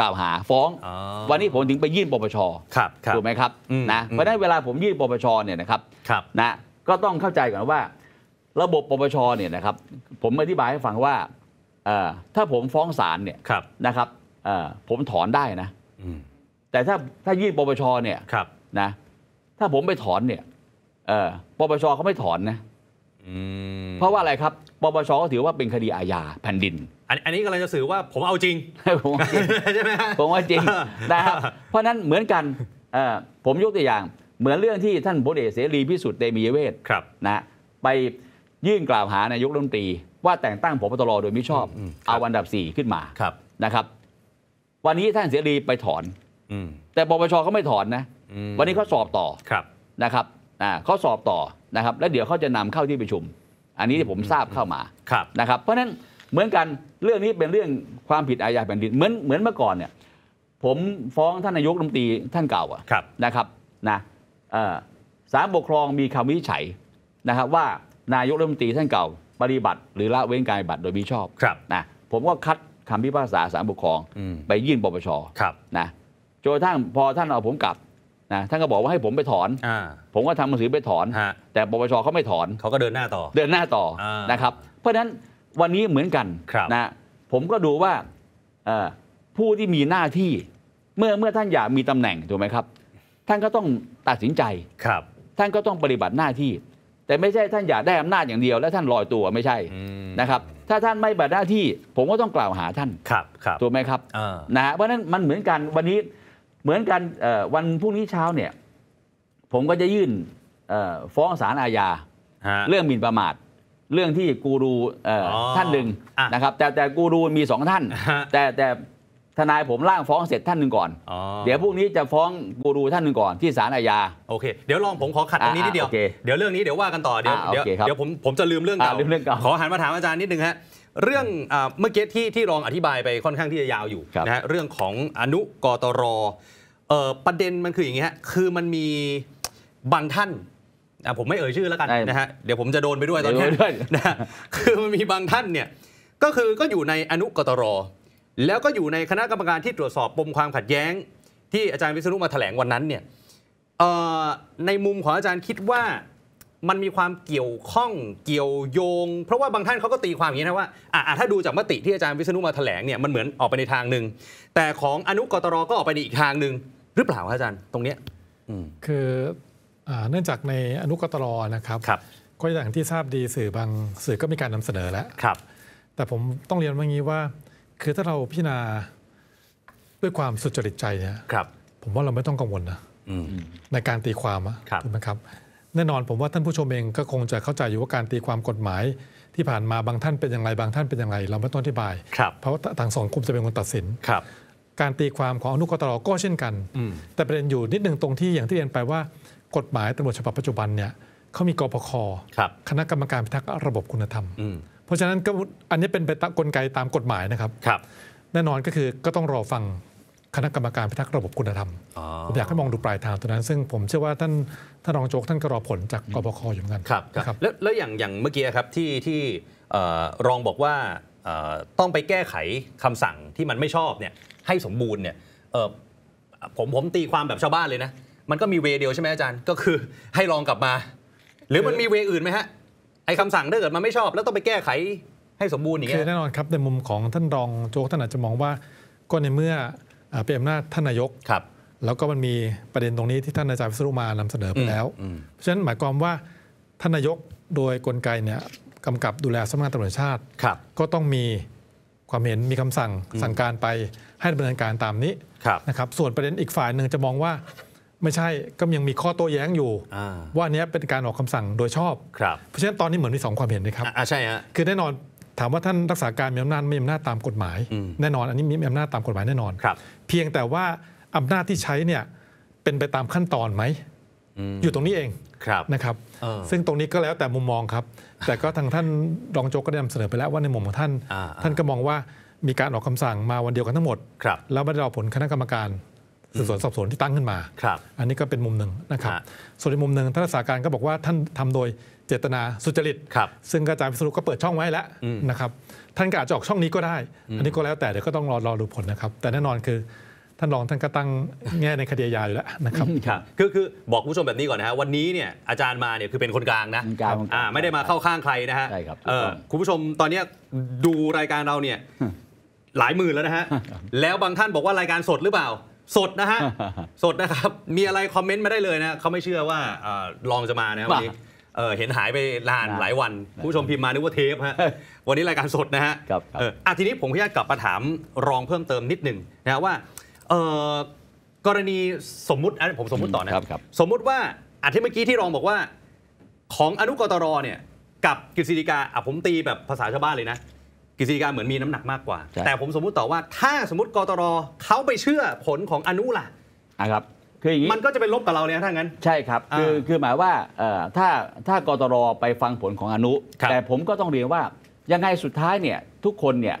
กล่าวหาฟ้องวันนี้ผมถึงไปยื่นปปชถูกไหมครับนะเพราะนั้นเวลาผมยื่นปปชเนี่ยนะครับนะ ก็ต้องเข้าใจก่อนว่า ระบบปปชเนี่ยนะครับผมอธิบายให้ฟังว่าถ้าผมฟ้องศาลเนี่ยนะครับผมถอนได้นะแต่ถ้าถ้ายื่นปปชเนี่ยนะถ้าผมไปถอนเนี่ยปปชเขาไม่ถอนนะเพราะว่าอะไรครับ ปปช ก็ถือว่าเป็นคดีอาญาแผ่นดิน อันนี้กำลังจะสื่อว่าผมเอาจริงใช่ไหมผมว่าจริงนะครับเพราะนั้นเหมือนกันผมยกตัวอย่าง เหมือนเรื่องที่ท่านพลเอกเสรีพิสุทธิ์เตมีเวศนะไปยื่นกล่าวหานายกรัฐมนตรี ว่าแต่งตั้งพบตรโดยมิชอบ เอาอันดับสี่ขึ้นมานะครับ วันนี้ท่านเสรีไปถอนแต่ปปชเขาไม่ถอนนะวันนี้เขาสอบต่อนะครับเขาสอบต่อนะครับแล้วเดี๋ยวเขาจะนำเข้าที่ประชุม อันนี้ที่ผมทราบเข้ามานะครับ เพราะฉะนั้นเหมือนกันเรื่องนี้เป็นเรื่องความผิดอาญาแผ่นดินเหมือนเหมือนเมื่อก่อนเนี่ยผมฟ้องท่านนายกรัฐมนตรีท่านเก่าอะนะครับนะสารปกครองมีคำวิจัยนะครับว่านายกรัฐมนตรีท่านเก่าปฏิบัติหรือละเว้นการปฏิบัติโดยมิชอบนะผมก็คัดคำพิพากษาสารปกครองไปยื่นปปชนะจนทั้งพอท่านเอาผมกลับนะท่านก็บอกว่าให้ผมไปถอน ผมก็ทำหนังสือไปถอน แต่ปปชเขาไม่ถอนเขาก็เดินหน้าต่อ เดินหน้าต่อนะครับ เพราะฉะนั้นวันนี้เหมือนกันนะ ผมก็ดูว่าผู้ที่มีหน้าที่ เมื่อเมื่อท่านอยากมีตำแหน่งถูกไหมครับ ท่านก็ต้องตัดสินใจ ครับ ท่านก็ต้องปฏิบัติหน้าที่ แต่ไม่ใช่ท่านอยากได้อำนาจอย่างเดียวและท่านลอยตัวไม่ใช่นะครับ ถ้าท่านไม่ปฏิบัติหน้าที่ ผมก็ต้องกล่าวหาท่าน ครับ ครับ ถูกไหมครับนะเพราะนั้นมันเหมือนกันวันนี้เหมือนกันวันพรุ่งนี้เช้าเนี่ยผมก็จะยื่นฟ้องศาลอาญาเรื่องหมิ่นประมาทเรื่องที่กูรูท่านหนึ่งนะครับแต่แต่กูรูมีสองท่าน แต่แต่ทนายผมร่างฟ้องเสร็จท่านหนึ่งก่อนเดี๋ยวพรุ่งนี้จะฟ้องกูรูท่านหนึ่งก่อนที่ศาลอาญาโอเคเดี๋ยวลองผมขอขัดตรงนี้นิดเดียวเดี๋ยวเรื่องนี้เดี๋ยวว่ากันต่อเดี๋ยวเดี๋ยวผมผมจะลืมเรื่องเก่าขอหันมาถามอาจารย์นิดนึงฮะเรื่องเมื่อกี้ที่ที่รองอธิบายไปค่อนข้างที่จะยาวอยู่นะฮะเรื่องของอนุกตรประเด็นมันคืออย่างเงี้ยคือมันมีบางท่านผมไม่เอ่ยชื่อแล้วกันนะฮะเดี๋ยวผมจะโดนไปด้วยตอนนี้นะคือมันมีบางท่านเนี่ยก็คือก็อยู่ในอนุกตร แล้วก็อยู่ในคณะกรรมการที่ตรวจสอบปมความขัดแย้ง ที่อาจารย์วิษณุมาแถลงวันนั้นเนี่ยในมุมของอาจารย์คิดว่ามันมีความเกี่ยวข้อง เกี่ยวโยงเพราะว่าบางท่านเขาก็ตีความอย่างนี้นะว่าอ่าถ้าดูจากมติที่อาจารย์วิษณุมาแถลงเนี่ยมันเหมือนออกไปในทางหนึ่งแต่ของอนุกตรก็ออกไปในอีกทางหนึ่งหรือเปล่าอาจารย์ ตรงเนี้ยคือเนื่องจากในอนุกตรนะครับครับก็อย่างที่ทราบดีสื่อบางสื่อก็มีการนำเสนอแล้วครับ แต่ผมต้องเรียนว่างี้ว่า คือถ้าเราพิจารณาด้วยความสุจริตใจเนี่ยครับ ผมว่าเราไม่ต้องกังวลนะในการตีความถูกไหมครับแน่นอนผมว่าท่านผู้ชมเองก็คงจะเข้าใจอยู่ว่าการตีความกฎหมายที่ผ่านมาบางท่านเป็นอย่างไรบางท่านเป็นอย่างไรเราไม่ต้องอธิบายเพราะต่างสองคุมจะเป็นคนตัดสินครับการตีความของอนุกตรก็เช่นกันแต่ประเด็นอยู่นิดหนึ่งตรงที่อย่างที่เรียนไปว่ากฎหมายตำรวจฉบับปัจจุบันเนี่ยเขามีกปคคณะกรรมการพิทักษ์ระบบคุณธรรมเพราะฉะนั้นก็อันนี้เป็นไปตามกลไกตามกฎหมายนะครับรบแน่นอนก็คือก็ต้องรอฟังคณะกรรมการพิทักษ์ระบบคุณธรรมผมอยากให้มองดูปลายทางตรงนั้นซึ่งผมเชื่อว่าท่านท่านรองโจกท่านก็รอผลจากกบคอยู่เหมือนกันครับครับแล้วแล้วอย่างอย่างเมื่อกี้ครับที่ที่รองบอกว่าต้องไปแก้ไขคำสั่งที่มันไม่ชอบเนี่ยให้สมบูรณ์เนี่ยผมผมตีความแบบชาวบ้านเลยนะมันก็มีเวเดียวใช่ไหมอาจารย์ก็คือให้รองกลับมา หรือมันมีเวอื่นไหมฮะไอ้คำสั่งถ้าเกิดมันไม่ชอบ แล้วต้องไปแก้ไขให้สมบูรณ์อย่างเงี้ยคือแน่นอนครับในมุมของท่านรองโจกท่านอาจจะมองว่าก็ในเมื่อเป็นอำนาจท่านนายกครับแล้วก็มันมีประเด็นตรงนี้ที่ท่านอาจารย์วิศรุมานำเสนอไปแล้ว เพราะฉะนั้นหมายความว่าท่านนายกโดยกลไกเนี่ยกำกับดูแลสำนักงานตำรวจชาติ ก็ต้องมีความเห็นมีคำสั่งสั่งการไปให้ดำเนินการตามนี้นะครับ ส่วนประเด็นอีกฝ่ายหนึ่งจะมองว่าไม่ใช่ก็ยังมีข้อโต้แย้งอยู่ว่าเนี้ยเป็นการออกคำสั่งโดยชอบเพราะฉะนั้นตอนนี้เหมือนมีสองความเห็นนะครับอ่าใช่ฮะคือแน่นอนถามว่าท่านรักษาการมีอำนาจไม่มีอำนาจตามกฎหมาย แน่นอน อันนี้มีอำนาจตามกฎหมายแน่นอนเพียงแต่ว่าอำนาจที่ใช้เนี่ยเป็นไปตามขั้นตอนไหมอยู่ตรงนี้เองนะครับ ซึ่งตรงนี้ก็แล้วแต่มุมมองครับ แต่ก็ทางท่านรองโจ๊กก็ได้นำเสนอไปแล้วว่าในมุมของท่าน ท่านก็มองว่ามีการออกคำสั่งมาวันเดียวกันทั้งหมด แล้วไม่ได้รอผลคณะกรรมการสืบสวนสอบสวนที่ตั้งขึ้นมาอันนี้ก็เป็นมุมหนึ่งนะครับ ส่วนในมุมหนึ่งท่านรักษาการก็บอกว่าท่านทำโดยเจตนา สุจริตครับซึ่งอาจารย์พิศนุก็เปิดช่องไว้แล้วนะครับท่านก็อาจจะออกช่องนี้ก็ได้ อันนี้ก็แล้วแต่เดี๋ยวก็ต้องรอรอดูผลนะครับแต่แน่นอนคือท่านรองท่านก็ตั้งแง่ในคดียาอยู่แล้วนะครับครับคือคือบอกผู้ชมแบบนี้ก่อนนะฮะวันนี้เนี่ยอาจารย์มาเนี่ยคือเป็นคนกลางนะอ่าไม่ได้มาเข้าข้างใครนะฮะใช่ครับคุณผู้ชมตอนนี้ดูรายการเราเนี่ยหลายหมื่นแล้วนะฮะแล้วบางท่านบอกว่ารายการสดหรือเปล่า สดนะฮะสดนะครับมีอะไรคอมเมนต์มาได้เลยนะเขาไม่เชื่อว่ารองจะมานะวันนี้เออเห็นหายไปนานหลายวัน ผู้ชมพิมพ์มานึกว่าเทปฮะวันนี้รายการสดนะฮะครับออ่ะทีนี้ผมขออนุญาตกลับมาถามรองเพิ่มเติมนิดหนึ่งนะว่าเออกรณีสมมุติอผมสมมุติต่อนะครับสมมุติว่าอาทิตย์เมื่อกี้ที่รองบอกว่า ของอนุกตรเนี่ยกับกฤษฎีกาอ่ะผมตีแบบภาษาชาวบ้านเลยนะกฤษฎีกาเหมือนมีน้ำหนักมากกว่า แต่ผมสมมุติต่อว่าถ้าสมมติกตรเขาไปเชื่อผลของอนุล่ะนะครับคืออย่างนี้มันก็จะเป็นลบกับเราเลยนะถ้างั้นใช่ครับคือคือหมายว่าถ้าถ้ากตรไปฟังผลของอนุ แต่ผมก็ต้องเรียนว่ายังไงสุดท้ายเนี่ย ทุกคนเนี่ย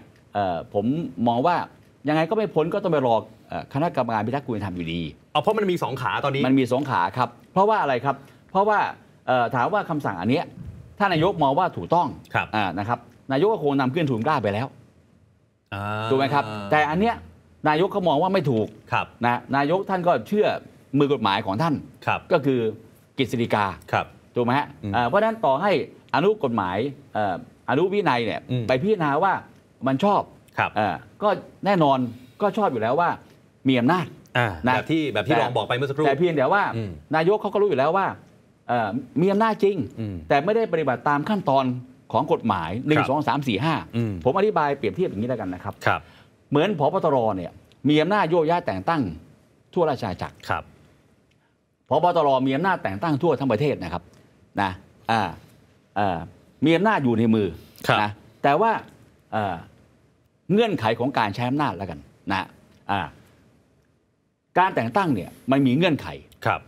ผมมองว่ายังไงก็ไม่พ้นก็ต้องไปรอคณะกรรมการพิทักษ์คุณธรรมอยู่ดีเอาเพราะมันมีสองขาตอนนี้มันมีสองขาครับเพราะว่าอะไรครับ เพราะว่าถามว่าคำสั่งอันนี้ถท่านนายกมองว่าถูกต้องนะครับนายกก็คงนำขึ้นทูลกล้าไปแล้วถูกไหมครับ แต่อันเนี้ยนายกเขามองว่าไม่ถูกครับนะนายกท่านก็เชื่อมือกฎหมายของท่านก็คือกฤษฎีการถูกไหมฮะเพราะนั้นต่อให้อนุกฎหมายอนุวินัยเนี่ยไปพิจารณาว่ามันชอบก็แน่นอนก็ชอบอยู่แล้วว่ามีอำนาจแบบที่แบบที่รองบอกไปเมื่อสักครู่แต่เพียงแต่ว่า นายกเขาก็รู้อยู่แล้วว่ามีอำนาจจริง แต่ไม่ได้ปฏิบัติตามขั้นตอนของกฎหมาย 1 2 3 4 5ผมอธิบายเปรียบเทียบอย่างนี้แล้วกันนะครับเหมือนพบตรเนี่ยมีอำนาจโยกย้ายแต่งตั้งทั่วราชอาณาจักร ครับพบตรมีอำนาจแต่งตั้งทั่วทั้งประเทศนะครับนะ อ่าอ่ามีอำนาจอยู่ในมือนะแต่ว่า เงื่อนไขของการใช้อำนาจแล้วกันนะ อ่า การแต่งตั้งเนี่ยมันมีเงื่อนไข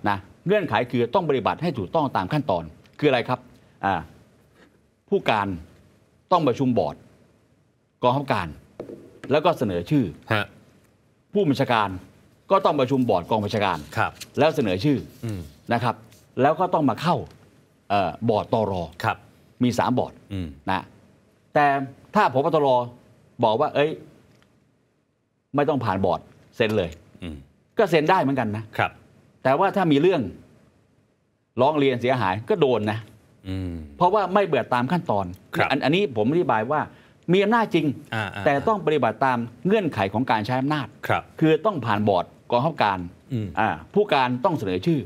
นะเงื่อนไขคือต้องปฏิบัติให้ถูกต้องตามขั้นตอนคืออะไรครับ อ่าผู้การต้องประชุมบอร์ดกองข้าการแล้วก็เสนอชื่อผู้บัญชาการก็ต้องประชุมบอร์ดกองบัญชาการครับ แล้วเสนอชื่ออนะครับ แล้วก็ต้องมาเข้าออบอร์ดตรอครับ มีสามบอร์ดนะ แต่ถ้าพบตรบอกว่า เอ้ยไม่ต้องผ่านบอร์ดเซ็นเลยก็เซ็นได้เหมือนกันนะ ครับ แต่ว่าถ้ามีเรื่อง ร้องเรียนเสียหายก็โดนนะเพราะว่าไม่เบิดตามขั้นตอนอันนี้ผมอธิบายว่ามีอำนาจจริงแต่ต้องปฏิบัติตามเงื่อนไขของการใช้อำนาจคคือต้องผ่านบอร์ดกองข้าการผู้การต้องเสนอชื่อ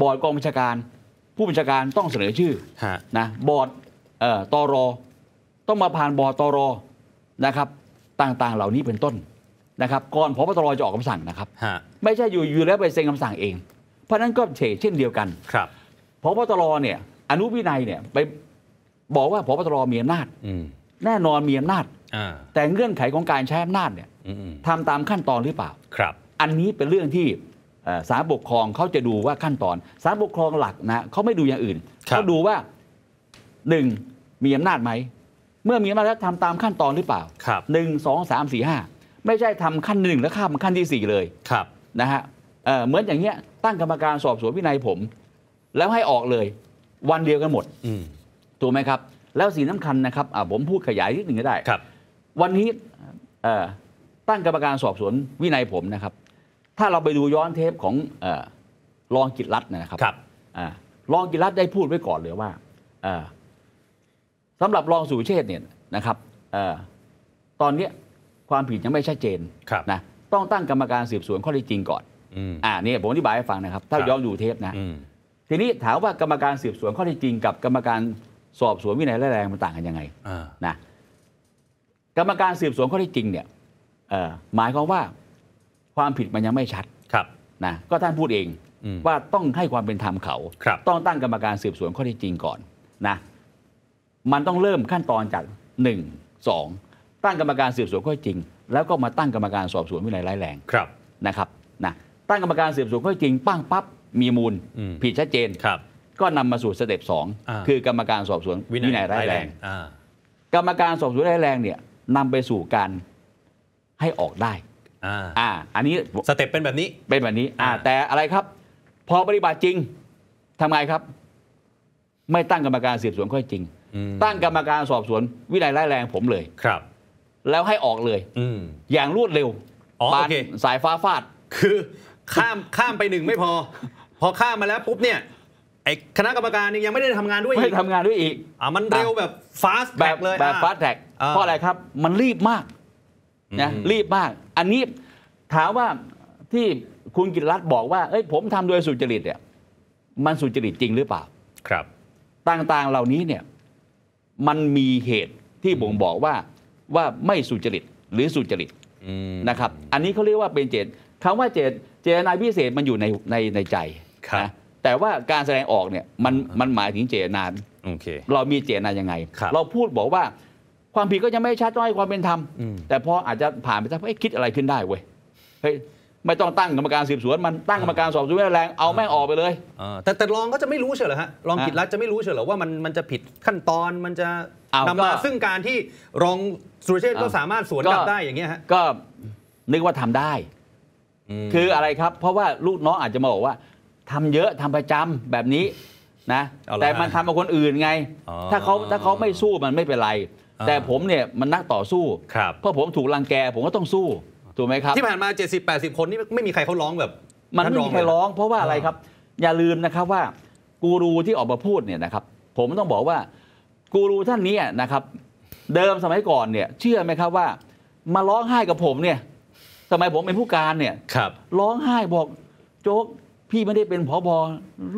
บอร์ดกองบัญชาการ ผู้บัญชาการต้องเสนอชื่อนะบอร์ดตรต้องมาผ่านบอร์ดตรนะครับต่างๆเหล่านี้เป็นต้นนะครับก่อนพบตรจะออกคำสั่งนะครับไม่ใช่อยู่อยู่แล้วไปเซ็นคำสั่งเอง เพราะนั้นก็เฉเช่นเดียวกันครับพบตรเนี่ยอนุวินัยเนี่ยไปบอกว่าพบตรมีอำนาจแน่นอนมีอำนาจแต่เงื่อนไขของการใช้อำนาจเนี่ยทำตามขั้นตอนหรือเปล่า ครับ อันนี้เป็นเรื่องที่สารปกครองเขาจะดูว่าขั้นตอนสารปกครองหลักนะเขาไม่ดูอย่างอื่นเขาดูว่าหนึ่งมีอำนาจไหมเมื่อมีอำนาจแล้วทำตามขั้นตอนหรือเปล่าหนึ่งสองสามสี่ห้าไม่ใช่ทำขั้นหนึ่งแล้วข้ามขั้นที่สี่เลยครับนะฮะเหมือนอย่างเงี้ยตั้งกรรมการสอบสวนวินัยผม แล้วให้ออกเลยวันเดียวกันหมดถูกไหมครับแล้วสิ่งสาคัญนะครับผมพูดขยายนิดหนึ่งก็ได้ครับ วันนี้ตั้งกรรมการสอบสวนวินัยผมนะครับ ถ้าเราไปดูย้อนเทปของรองกิจรัตน์นะครับครับรองกิจรัตน์ได้พูดไว้ก่อนเลยว่าสำหรับรองสุเชษเนี่ยนะครับตอนนี้ความผิดยังไม่ชัดเจนนะต้องตั้งกรรมการสืบสวนข้อเท็จจริงก่อนอ่านี่ผมอธิบายให้ฟังนะครับ ถ้าย้อนดูเทปนะทีนี้ถามว่ากรรมการสืบสวนข้อเท็จจริง กับกรรมการสอบสวนวินัยร้ายแรงมันต่างกันยังไงนะกรรมการสืบสวนข้อที่จริง เนี่ยหมายความว่าความผิดมันยังไม่ชัดครับนะก็ท่านพูดเองว่าต้องให้ความเป็นธรรมเขา ต้องตั้งกรรมการสืบสวนข้อที่จริงก่อนนะมันต้องเริ่มขั้นตอนจากหนึ่งสองตั้งกรรมการสืบสวนข้อที่จริง แล้วก็มาตั้งกรรมการสอบสวนวินัยร้ายแรงครับ นะครับนะตั้งกรรมการสืบสวนข้อที่จริง ปั้งปั๊บมีมูลผิดชัดเจนครับก็นำมาสู่สเต็ปสอง คือกรรมการสอบสวนวินัยร้ายแรงกรรมการสอบสวนร้ายแรงเนี่ยนำไปสู่การให้ออกได้อ่า อันนี้สเต็ปเป็นแบบนี้ เป็นแบบนี้ อ่า แต่อะไรครับ พอปฏิบัติจริงทำไงครับ ไม่ตั้งกรรมการสืบสวนค่อยจริง ตั้งกรรมการสอบสวนวินัยร้ายแรงผมเลยครับ แล้วให้ออกเลยอือย่างรวดเร็วปานสายฟ้าฟาด คือข้ามข้ามไปหนึ่งไม่พอ พอข้ามมาแล้วปุ๊บเนี่ยไอคณะกรรมการนี่ยังไม่ได้ทำงานด้วย ไม่ทำงานด้วยอีก อ่ามันเร็วแบบฟาสต์แทรกเลยแบบฟาสต์แท็กเพราะอะไรครับ มันรีบมากนะรีบมาก อันนี้ถามว่าที่คุณกิตรัตน์บอกว่าเอ้ยผมทำโดยสุจริตเนี่ย มันสุจริตจริงหรือเปล่า ครับ ต่างๆเหล่านี้เนี่ย มันมีเหตุที่บ่งบอกว่าว่าไม่สุจริตหรือสุจริตนะครับ อันนี้เขาเรียกว่าเป็นเจตคำว่าเจตเจตนาพิเศษมันอยู่ในในในใจนะแต่ว่าการแสดงออกเนี่ยมันมันหมายถึงเจตนาเรามีเจตนายังไงรเราพูดบอกว่าความผิดก็ยังไม่ชัดต้องให้ความเป็นธรรมแต่พออาจจะผ่านไปสักพัก้คิดอะไรขึ้นได้เว้ยเฮ้ยไม่ต้องตั้งกรรมการสืบสวนมันตั้งกรรมการสอบสวนแรงเอาแม่งออกไปเลยแต่แต่รองก็จะไม่รู้เฉยเหรอฮะรองกิดรัฐจะไม่รู้เฉยเหรอว่า มันมันจะผิดขั้นตอนมันจะนำมาซึ่งการที่รองสุรเชษฐ์ก็สามารถสวนกลับได้อย่างเงี้ยฮะก็นึกว่าทำได้คืออะไรครับ เพราะว่าลูกน้องอาจจะมาบอกว่าทำเยอะทำประจำแบบนี้นะแต่มันทำกับคนอื่นไง ถ้าเขาถ้าเขาไม่สู้มันไม่เป็นไร แต่ผมเนี่ย มันนักต่อสู้ เพราะผมถูกลังแก ผมก็ต้องสู้ถูกไหมครับ ที่ผ่านมา 70 80 คนนี่ไม่มีใครเขาร้องแบบมันไม่มีใครร้องเพราะว่าอะไรครับ อย่าลืมนะครับว่ากูรูที่ออกมาพูดเนี่ยนะครับผมต้องบอกว่ากูรูท่านนี้นะครับ เดิมสมัยก่อนเนี่ยเชื่อไหมครับว่ามาร้องไห้กับผมเนี่ย สมัยผมเป็นผู้การเนี่ยร้องไห้บอกโจ๊กพี่ไม่ได้เป็นผอบอ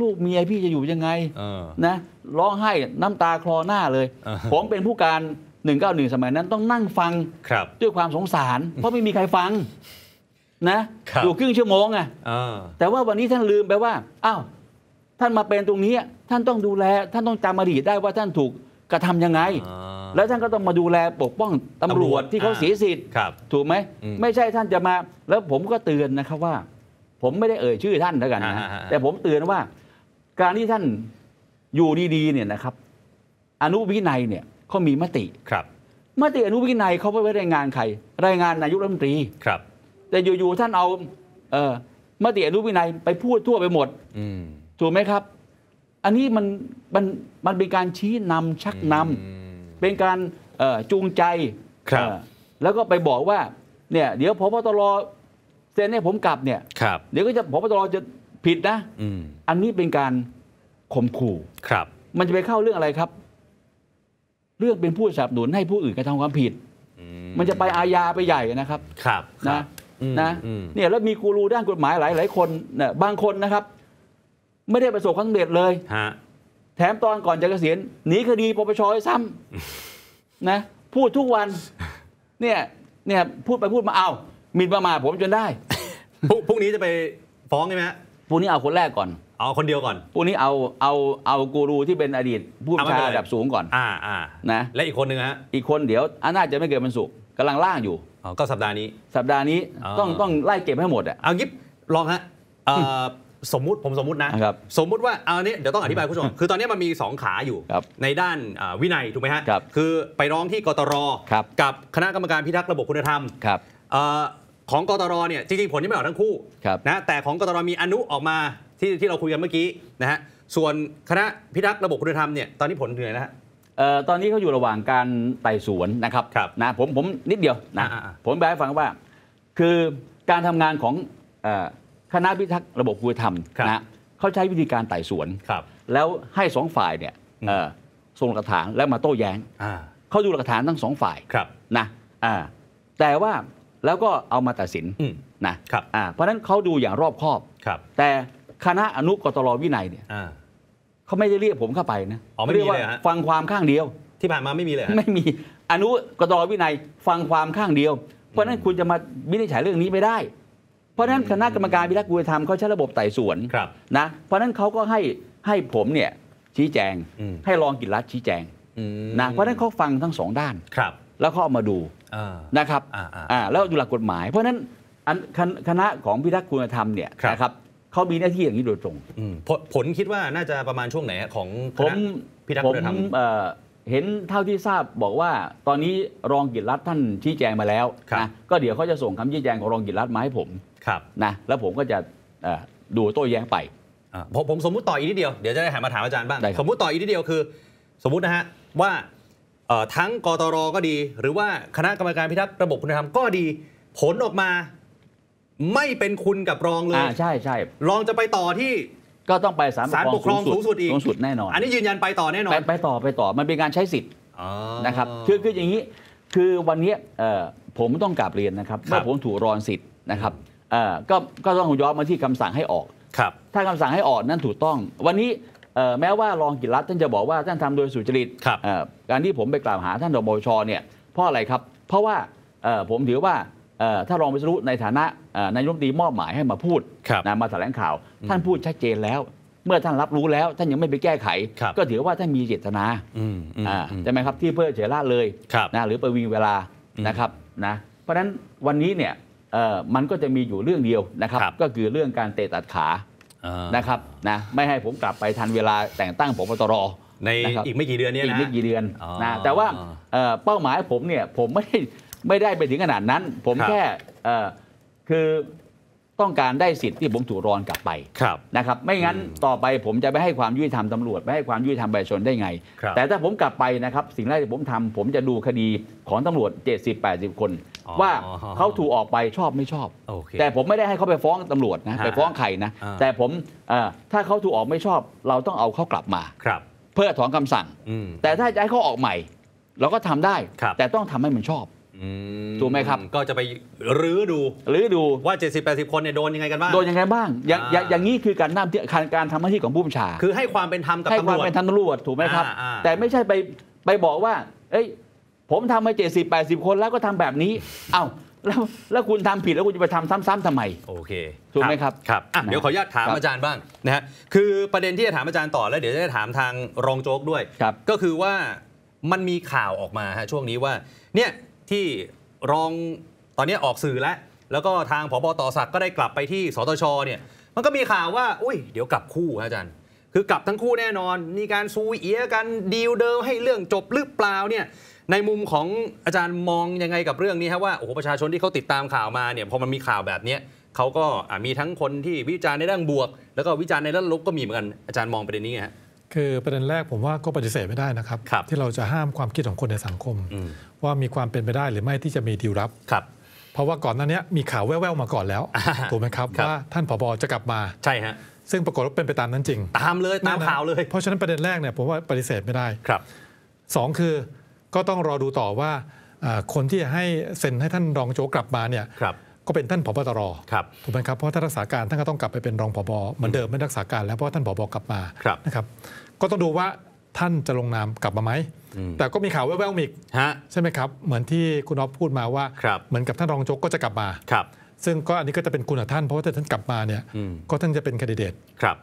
ลูกเมียพี่จะอยู่ยังไงนะร้องไห้น้ำตาคลอหน้าเลย ผมเป็นผู้การ 191 สมัยนั้นต้องนั่งฟังด้วยความสงสาร เพราะไม่มีใครฟัง นะ อยู่ครึ่งชั่วโมงไงแต่ว่าวันนี้ท่านลืมไปว่าอ้าวท่านมาเป็นตรงนี้ ท่านต้องดูแล ท่านต้องจำอดีตได้ว่าท่านถูกกระทำยังไง แล้วท่านก็ต้องมาดูแลปกป้องตำรวจที่เขาเสียสิทธิ์ถูกไหมไม่ใช่ท่านจะมา แล้วผมก็เตือนนะครับว่าผมไม่ได้เอ่ยชื่อท่านแล้วกันนะ แต่ผมเตือนว่า การที่ท่านอยู่ดีๆเนี่ยนะครับ อนุวินัยเนี่ยเขามีมติครับ มติอนุวินัยเขาไปไว้รายงานใคร รายงานนายกรัฐมนตรีครับ แต่อยู่ๆท่านเอาเออมติอนุวินัยไปพูดทั่วไปหมดถูกไหมครับ อันนี้มันมัน มันเป็นการชี้นำชักนำ เป็นการจูงใจครับ แล้วก็ไปบอกว่าเนี่ย เดี๋ยวพบตรเซ็นให้ผมกลับเนี่ยเดี๋ยวก็จะพบตรจะผิดนะอันนี้เป็นการข่มขู่ครับ มันจะไปเข้าเรื่องอะไรครับเรื่องเป็นผู้สนับสนุน ให้ผู้อื่นกระทำความผิด มันจะไปอาญาไปใหญ่นะครับ ครับนะนะเนี่ยแล้วมีกูรูด้านกฎหมายหลายหลายคนนะบางคนนะครับ ไม่ได้ประสบความสำเร็จเลยแถมตอนก่อนจะเกษียณหนีคดีปปชซ้ำ นะ พูดทุกวัน เนี่ยเนี่ยพูดไปพูดมาเอามินประมา ผมจนได้พรุ่งนี้จะไปฟ้องใช่ไหมพรุ่งนี้เอาคนแรกก่อน เอาคนเดียวก่อนพรุ่งนี้เอาเอาเอากูรูที่เป็นอดีตผู้บัญชาระดับสูงก่อน อ่าอ่านะ และอีกคนหนึ่งฮะ อีกคนเดี๋ยวอันน่าจะไม่เกินมันสุกกำลังล่างอยู่ ก็สัปดาห์นี้ สัปดาห์นี้ต้องต้องไล่เก็บให้หมดอ่ะเอางิบลองฮะ สมมุติผมสมมุตินะ สมมุติว่าเอาเนี้ยเดี๋ยวต้องอธิบายคุณผู้ชม คือตอนนี้มันมี2ขาอยู่ในด้านวินัยถูกไหมฮะ คือไปร้องที่กตรกับคณะกรรมการพิทักษ์ระบบคุณธรรมรของกตรเนี่ยจริงๆผลยังไม่ออกทั้งคู่นะแต่ของกตรมีอนุออกมาที่ที่เราคุยกันเมื่อกี้นะฮะส่วนคณะพิทักษ์ระบบคุณธรรมเนี่ยตอนนี้ผลถึงไหนแล้วฮะตอนนี้เขาอยู่ระหว่างการไต่สวนนะครับรบนะผมผมนิดเดียวนะผมแปลให้ฟังว่า คือการทำงานของคณะพิทักษ์ระบบคุณธรรมนะเขาใช้วิธีการไต่สวนแล้วให้สองฝ่ายเนี่ยส่งหลักฐานแล้วมาโต้แย้งเขาดูหลักฐานทั้งสองฝ่ายนะแต่ว่าแล้วก็เอามาตัดสินนะครับเพราะนั้นเขาดูอย่างรอบคอบครับ แต่คณะอนุกตรวินัยเนี่ยเขาไม่ได้เรียกผมเข้าไปนะ ไม่เรียกว่าฟังความข้างเดียวที่ผ่านมาไม่มีเลย ไม่มีอนุกตรวินัยฟังความข้างเดียว เพราะนั้นคุณจะมาวินิจฉัยเรื่องนี้ไม่ได้ เพราะนั้นคณะกรรมการวิรักษ์บุลธรรมเขาใช้ระบบไต่สวนนะ เพราะนั้นเขาก็ให้ให้ผมเนี่ยชี้แจงให้รองกิจรัฐชี้แจงนะ เพราะนั้นเขาฟังทั้งสองด้านแล้วเขาเอามาดูนะครับแล้วอยู่หลักกฎหมาย เพราะนั้นคณะของพิทักษ์คุณธรรมเนี่ยนะครับเขามีหน้าที่อย่างนี้โดยตรง ผลคิดว่าน่าจะประมาณช่วงไหนของคณะพิทักษ์คุณธรรมเห็นเท่าที่ทราบบอกว่าตอนนี้รองกิจรัฐท่านชี้แจงมาแล้วนะ ก็เดี๋ยวเขาจะส่งคำชี้แจงของรองกิจรัฐมาให้ผมนะ แล้วผมก็จะดูโต้แย้งไป ผมผมสมมุติต่ออีกนิดเดียว เดี๋ยวจะได้หันมาถามอาจารย์บ้าง สมมุติต่ออีกนิดเดียวคือสมมุตินะฮะว่าทั้งกตรก็ดีหรือว่าคณะกรรมการพิทักษ์ระบบคุณธรรมก็ดีผลออกมาไม่เป็นคุณกับรองเลยอ่าใช่ใช่รองจะไปต่อที่ก็ต้องไปศาลปกครองสูงสุดอีกสูงสุดแน่นอนอันนี้ยืนยันไปต่อแน่นอนไปต่อไปต่อมันเป็นการใช้สิทธิ์นะครับคือคืออย่างนี้คือวันนี้ผมต้องกลับเรียนนะครับเื่าผมถูกรอนสิทธิ์นะครับก็ก็ต้องย้อนมาที่คำสั่งให้ออกครับ ถ้าคำสั่งให้ออกนั่นถูกต้องวันนี้แม้ว่ารองกิรัตท่านจะบอกว่าท่านทำโดยสุจริตการที่ผมไปกล่าวหาท่านรมชเนี่ยเพราะอะไรครับเพราะว่าผมถือว่าถ้ารองวิศรุในฐานะนายรัฐมนตรีมอบหมายให้มาพูดนะมาแถลงข่าวท่านพูดชัดเจนแล้ว เมื่อท่านรับรู้แล้วท่านยังไม่ไปแก้ไขก็ถือว่าท่านมีเจตนาใช่ไหมครับที่เพื่อเฉล่าเลยนะหรือประวิงเวลานะครับนะเพราะฉะนั้นวันนี้เนี่ยมันก็จะมีอยู่เรื่องเดียวนะครับก็คือเรื่องการเตะตัดขานะครับนะไม่ให้ผมกลับไปทันเวลาแต่งตั้งผมตรในอีกไม่กี่เดือนนี้นะ อีกไม่กี่เดือนนะแต่ว่าเป้าหมายผมเนี่ย ผมไม่ได้ไม่ได้ไปถึงขนาดนั้น ผมแค่คือต้องการได้สิทธิ์ ที่ผมถูกรอนกลับไปนะครับ ไม่งั้นต่อไปผมจะไม่ให้ความยุติธรรมตำรวจ ไม่ให้ความยุติธรรมประชาชนได้ไงแต่ถ้าผมกลับไปนะครับ สิ่งแรกที่ผมทำผมจะดูคดีของตำรวจ 70-80 คน ว่าเขาถูกออกไปชอบไม่ชอบแต่ผมไม่ได้ให้เขาไปฟ้องตำรวจนะไปฟ้องใครนะแต่ผมถ้าเขาถูกออกไม่ชอบ เราต้องเอาเขากลับมาเพื่อถอนคำสั่ง แต่ถ้าจะให้เขาออกใหม่ เราก็ทำได้ แต่ต้องทำให้มันชอบถูกไหมครับก็จะไปรื้อดูรื้อดูว่า 70-80 คนเนี่ยโดนยังไงกันบ้างโดนยังไงบ้าง อย่าง อย่างนี้คือการนำการทำหน้าที่ของผู้บัญชา คือให้ความเป็นธรรมกับตำรวจให้ความเป็นธรรมตำรวจถูกไหมครับ แต่ไม่ใช่ไปไปบอกว่าเอ้ยผมทำมา70-80 คนแล้วก็ทำแบบนี้เอ้าแล้วแล้วคุณทำผิดแล้วคุณจะไปทำซ้ำๆทำไมโอเคถูกไหมครับครับเดี๋ยวขออนุญาตถามอาจารย์บ้างนะฮะคือประเด็นที่จะถามอาจารย์ต่อแล้วเดี๋ยวจะได้ถามทางรองโจ๊กด้วย ก็คือว่ามันมีข่าวออกมาฮะช่วงนี้ว่าเนี่ยที่รองตอนนี้ออกสื่อแล้วแล้วก็ทางผบตศักก็ได้กลับไปที่สตชเนี่ยมันก็มีข่าวว่าอุ้ยเดี๋ยวกลับคู่อาจารย์คือกลับทั้งคู่แน่นอนมีการซูเอียกันดีลเดิมให้เรื่องจบหรือเปล่าเนี่ยในมุมของอาจารย์มองยังไงกับเรื่องนี้ครับว่าโอ้โหประชาชนที่เขาติดตามข่าวมาเนี่ยพอมันมีข่าวแบบนี้เขาก็มีทั้งคนที่วิจารณ์ในด้านบวก แล้วก็วิจารณ์ในด้านลบก็มีเหมือนกันอาจารย์มองประเด็นนี้ฮะคือประเด็นแรกผมว่าก็ปฏิเสธไม่ได้นะครับรบที่เราจะห้ามความคิดของคนในสังคมมว่ามีความเป็นไปได้หรือไม่ที่จะมีดีลรับครับ เพราะว่าก่อนหน้านี้มีข่าวแว่วๆมาก่อนแล้วถูกไหมครับรบว่าท่านผบจะกลับมาใช่ฮะซึ่งปรากฏว่าเป็นไปตามนั้นจริงตามเลยตามข่าวเลย เพราะฉะนั้นประเด็นแรกเนี่ยผมว่าปฏิเสธไม่ได้ครับสองคือก็ต้องรอดูต่อว่าคนที่จะให้เซ็นให้ท่านรองโจกกลับมาเนี่ยครับก็เป็นท่านผบตรครับถูกไหมครับเพราะท่านรักษาการท่านก็ต้องกลับไปเป็นรองผบเหมือนเดิมไม่รักษาการแล้วเพราะท่านผบกลับมานะครับก็ต้องดูว่าท่านจะลงนามกลับมาไหมแต่ก็มีข่าวแว่วๆอีกใช่ไหมครับเหมือนที่คุณอ๊อฟพูดมาว่า เหมือนกับท่านรองโจกก็จะกลับมาครับซึ่งก็อันนี้ก็จะเป็นคุณท่านเพราะว่าถ้าท่านกลับมาเนี่ยก็ท่านจะเป็นคดีเดต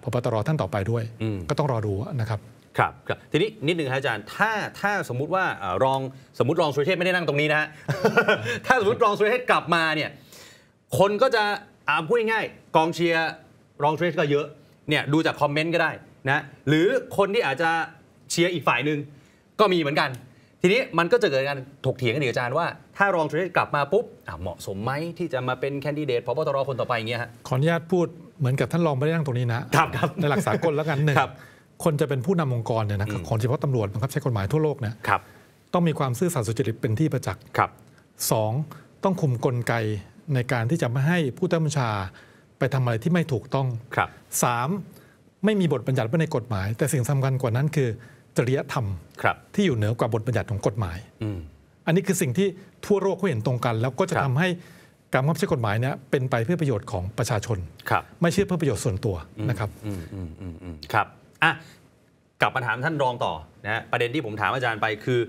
พบตรท่านต่อไปด้วย ก็ต้องรอดูนะครับครับครับทีนี้นิดหนึ่งครับอาจารย์ถ้าถ้าสมมุติว่ารองสมมติรองสุรเชษไม่ได้นั่งตรงนี้นะฮะถ้าสมมติรองสุรเชษกลับมาเนี่ยคนก็จะอ่าพูดง่ายกองเชียร์รองเทรสก็เยอะเนี่ยดูจากคอมเมนต์ก็ได้นะหรือคนที่อาจจะเชียร์อีกฝ่ายหนึ่งก็มีเหมือนกัน ทีนี้มันก็จะเกิดการถกเถียงกันอีกอาจารย์ว่าถ้ารองเทรสกลับมาปุ๊บเหมาะสมไหมที่จะมาเป็นแคนดิเดตพบตรคนต่อไปอย่างเงี้ยฮะขออนุญาตพูดเหมือนกับท่านรองไม่ได้นั่งตรงนี้นะครับครับในหลักสากลแล้วกันหนึ่งคนจะเป็นผู้นำองค์กรเนี่ยนะของเฉพาะตำรวจบังคับใช้กฎหมายทั่วโลกเนี่ยต้องมีความซื่อสัตย์สุจริตเป็นที่ประจักษ์สองต้องคุมกลไกในการที่จะไม่ให้ผู้ใต้บัญชาไปทำอะไรที่ไม่ถูกต้องครับ 3. ไม่มีบทบัญญัติไว้ในกฎหมาย แต่สิ่งสำคัญกว่านั้นคือจริยธรรมรที่อยู่เหนือกว่าบทบัญญัติของกฎหมายอันนี้คือสิ่งที่ทั่วโลกเขาเห็นตรงกัน แล้วก็จะทำให้การบังคับใช้กฎหมายเนี่ยเป็นไปเพื่อประโยชน์ของประชาชนไม่ใช่เพื่อประโยชน์ส่วนตัวนะครับครับอ่ะกลับมาถามท่านรองต่อนะประเด็นที่ผมถามอาจารย์ไปคือ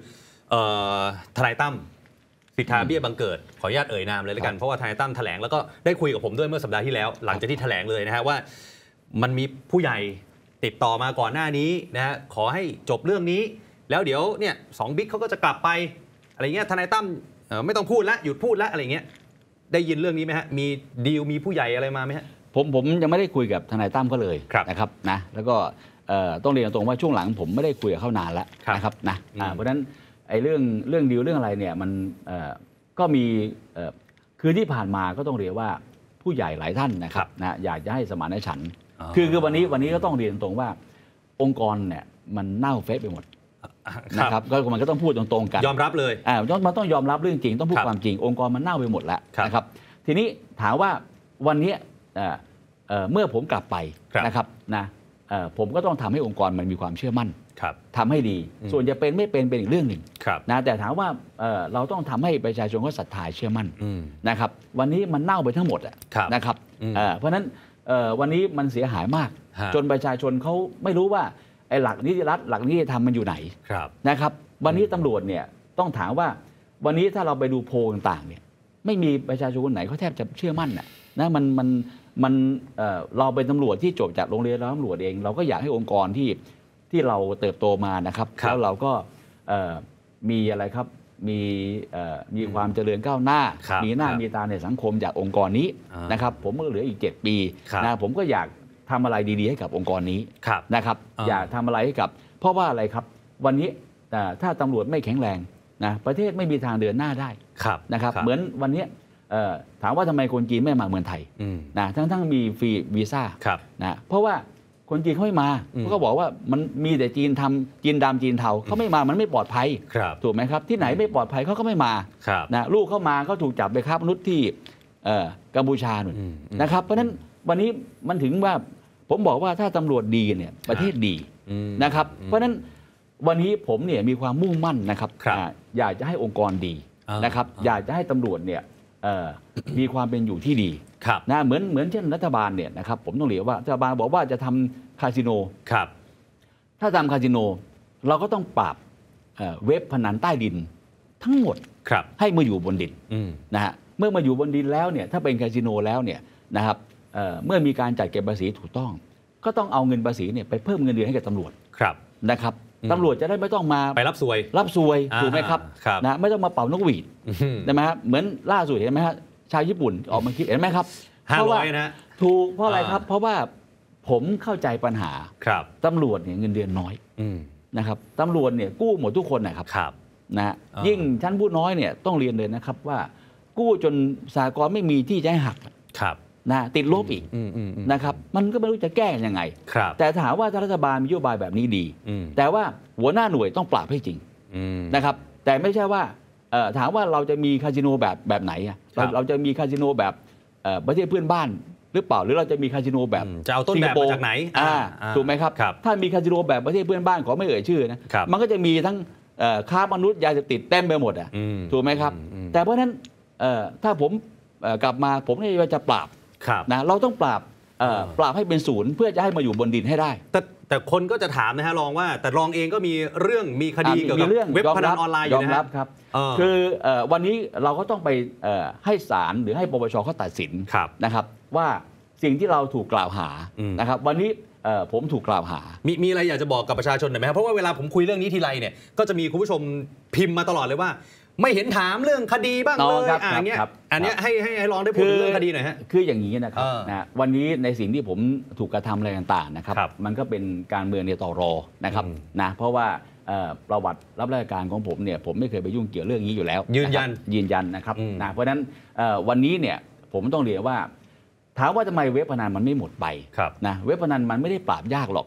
ทนายตั้มสิทธาเบี้ยบังเกิด ขออนุญาตเอ่ยนามเลยละกัน เพราะว่าทนายตั้มแถลงแล้วก็ได้คุยกับผมด้วยเมื่อสัปดาห์ที่แล้วหลังจากที่แถลงเลยนะฮะว่า มันมีผู้ใหญ่ติดต่อมาก่อนหน้านี้นะฮะขอให้จบเรื่องนี้ แล้วเดี๋ยวเนี่ยสองบิ๊กเขาก็จะกลับไป อะไรเงี้ยทนายตั้มไม่ต้องพูดละหยุดพูดละอะไรเงี้ยได้ยินเรื่องนี้ไหมฮะมีดีลมีผู้ใหญ่อะไรมาไหมฮะผมผมยังไม่ได้คุยกับทนายตั้มก็เลยนะครับนะแล้วก็ต้องเรียนตรงว่าช่วงหลัง ผมไม่ได้คุยกับเขานานแล้วนะครับนะเพราะฉะนั้นไอ้เรื่องเรื่องดีลเรื่องอะไรเนี่ยมันก็มีคือที่ผ่านมาก็ต้องเรียกว่าผู้ใหญ่หลายท่านนะครับนะอยากจะให้สมานฉันคือคือวันนี้วันนี้ก็ต้องเรียนตรงว่า องค์กรเนี่ยมันเน่าเฟซไปหมดนะครับ ก็มันก็ต้องพูดตรงๆกันยอมรับเลยอ่ามันต้องยอมรับเรื่องจริงต้องพูดความจริง องค์กรมันเน่าไปหมดแล้วนะครับ ทีนี้ถามว่าวันนี้เมื่อผมกลับไปนะครับนะผมก็ต้องทำให้องค์กรมันมีความเชื่อมั่นทำให้ดี ส่วนจะเป็นไม่เป็นเป็นอีกเรื่องหนึ่งนะ แต่ถามว่าเราต้องทำให้ประชาชนเขาศรัทธาเชื่อมั่นนะครับ วันนี้มันเน่าไปทั้งหมดนะครับ เพราะฉะนั้นวันนี้มันเสียหายมาก จนประชาชนเขาไม่รู้ว่าไอ้หลักนิติรัฐหลักนิติธรรมมันอยู่ไหนนะครับ วันนี้ตำรวจเนี่ยต้องถามว่า วันนี้ถ้าเราไปดูโพลต่างๆเนี่ยไม่มีประชาชนคนไหนเขาแทบจะเชื่อมั่น่ะนะมันมันมันเเราเป็นตำรวจที่จบจากโรงเรียนแล้วตำรวจเอง เราก็อยากให้องค์กรที่ที่เราเติบโตมานะครับรบแล้วเราก็มีอะไรครับมีมีความเจริญก้าวหน้า มีหน้ามีตาในสังคมจากองค์กรนี้นะครับ ผมก็เหลืออีก 7 ปีนะผมก็อยากทำอะไรดีๆให้กับองค์กรนี้นะครับ อยากทำอะไรให้กับ เพราะว่าอะไรครับวันนี้ถ้าตำรวจไม่แข็งแรงนะประเทศไม่มีทางเดินหน้าได้นะครับ เหมือนวันนี้ถามว่าทำไมคนจีนไม่มาเมืองไทยนะทั้งทั้งมีฟรีวีซ่านะเพราะว่าคนจีนเขาไม่มาเขาก็บอกว่ามันมีแต่จีนทำจีนดำจีนเทาเขาไม่มามันไม่ปลอดภัยถูกไหมครับ ที่ไหนไม่ปลอดภัยเขาก็ไม่มานะลูกเขามาเขาถูกจับไปค้ามนุษย์ที่กัมพูชาหนุนนะครับเพราะฉะนั้นวันนี้มันถึงว่าผมบอกว่าถ้าตำรวจดีเนี่ยประเทศดีนะครับเพราะฉะนั้นวันนี้ผมเนี่ยมีความมุ่งมั่นนะครับอยากจะให้องค์กรดีนะครับอยากจะให้ตำรวจเนี่ยมีความเป็นอยู่ที่ดีนะเหมือนเหมือนเช่นรัฐบาลเนี่ยนะครับผมต้องเรียกว่ารัฐบาลบอกว่าจะทำคาสิโนครับถ้าทำคาสิโนเราก็ต้องปรับเว็บพนันใต้ดินทั้งหมดครับให้มาอยู่บนดินนะฮะเมื่อมาอยู่บนดินแล้วเนี่ยถ้าเป็นคาสิโนแล้วเนี่ยนะครับเเมื่อมีการจัดเก็บภาษีถูกต้อง ก็ต้องเอาเงินภาษีเนี่ยไปเพิ่มเงินเดือนให้กับตำรวจครับนะครับตำรวจจะได้ไม่ต้องมาไปรับสวย รับสวยถูกไหมครับนะไม่ต้องมาเป่านกหวีดนะครับเหมือนล่าสุดเห็นไหมฮะชาวญี่ปุ่นออกมาคิดเห็นไหมครับเพาราะวนะถูกเพราะอะไรครับเพราะว่าผมเข้าใจปัญหาครับตำรวจเนี่ยเงินเดือนน้อยนะครับตำรวจเนี่ย กู้หมดทุกคนนะครับครับนะ ยิ่งชั้นผู้น้อยเนี่ย ต้องเรียนเลยนะครับ ว่า กู้จนสากลไม่มีที่จะให้หักครับนะติดลบอีกนะครับมันก็ไม่รู้จะแก้ยังไงแต่ถามว่ารัฐบาลมีนโยบายแบบนี้ดีแต่ว่าหัวหน้าหน่วยต้องปราบให้จริงนะครับแต่ไม่ใช่ว่าถามว่าเราจะมีคาสิโนแบบแบบไหนเราเราจะมีคาสิโนแบบประเทศเพื่อนบ้านหรือเปล่าหรือเราจะมีคาสิโนแบบจะเอาต้นแบบมาจากไหนถูกไหมครับ ถ้ามีคาสิโนแบบประเทศเพื่อนบ้านขอไม่เอ่ยชื่อนะมันก็จะมีทั้งค้ามนุษย์ ยาเสพติดเต็มไปหมดอ่ะถูกไหมครับ แต่เพราะนั้นถ้าผมกลับมาผมจะปราบนะเราต้องปราบปราบให้เป็นศูนย์เพื่อจะให้มาอยู่บนดินให้ได้ แต่แต่คนก็จะถามนะฮะรองว่า แต่รองเองก็มีเรื่องมีคดีเกี่ยวกับเว็บพนันออนไลน์อยู่นะยอมรับครับคือวันนี้เราก็ต้องไปให้ศาลหรือให้ปปชเขาตัดสินนะครับ ว่าสิ่งที่เราถูกกล่าวหานะครับวันนี้ผมถูกกล่าวหา มีมีอะไรอยากจะบอกกับประชาชนหน่อยไหมครับเพราะว่าเวลาผมคุยเรื่องนี้ทีไรเนี่ยก็จะมีคุณผู้ชมพิมพ์มาตลอดเลยว่าไม่เห็นถามเรื่องคดีบ้างเลยอ่าเงี้ยอันนี้ให้ให้รองได้พูดเรื่องคดีหน่อยฮะคืออย่างนี้นะครับนะวันนี้ในสิ่งที่ผมถูกกระทำอะไรต่างๆนะครับมันก็เป็นการเมืองในต่อรอนะครับนะเพราะว่าประวัติรับราชการของผมเนี่ยผมไม่เคยไปยุ่งเกี่ยวเรื่องนี้อยู่แล้ว ยืนยันยืนยันนะครับนะเพราะฉะนั้นวันนี้เนี่ยผมต้องเรียนว่าถามว่าทำไมเว็บพนันมันไม่หมดไปนะเว็บพนันมันไม่ได้ปราบยากหรอก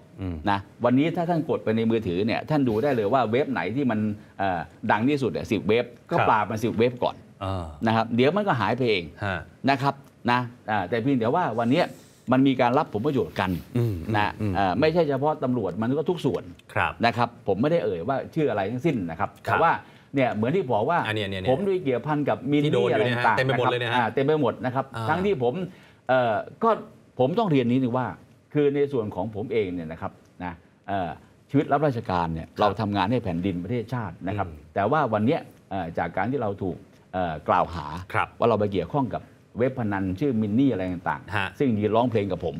นะวันนี้ถ้าท่านกดไปในมือถือเนี่ย ท่านดูได้เลยว่าเว็บไหนที่มันดังที่สุดสิบเว็บก็ปราบมาสิบเว็บก่อนนะครับเดี๋ยวมันก็หายไปเองนะครับนะแต่เพียงแต่ว่าวันนี้มันมีการรับผลประโยชน์กันนะไม่ใช่เฉพาะตำรวจมันก็ทุกส่วนนะครับ ผมไม่ได้เอ่ยว่าชื่ออะไรทั้งสิ้นนะครับแต่ว่าเนี่ยเหมือนที่บอกว่าผมด้วยเกี่ยวพันกับมินนี่อะไรต่างๆเต็มไปหมดเลยนะเต็มไปหมดนะครับทั้งที่ผมก็ผมต้องเรียนนี้นึงว่าคือในส่วนของผมเองเนี่ยนะครับนะชีวิตรับราชการเนี่ยเราทำงานให้แผ่นดินประเทศชาตินะครับ แต่ว่าวันนี้จากการที่เราถูกกล่าวหา ว่าเราไปเกี่ยวข้องกับเว็บพนันชื่อมินนี่อะไรต่างๆซึ่งยืนร้องเพลงกับผม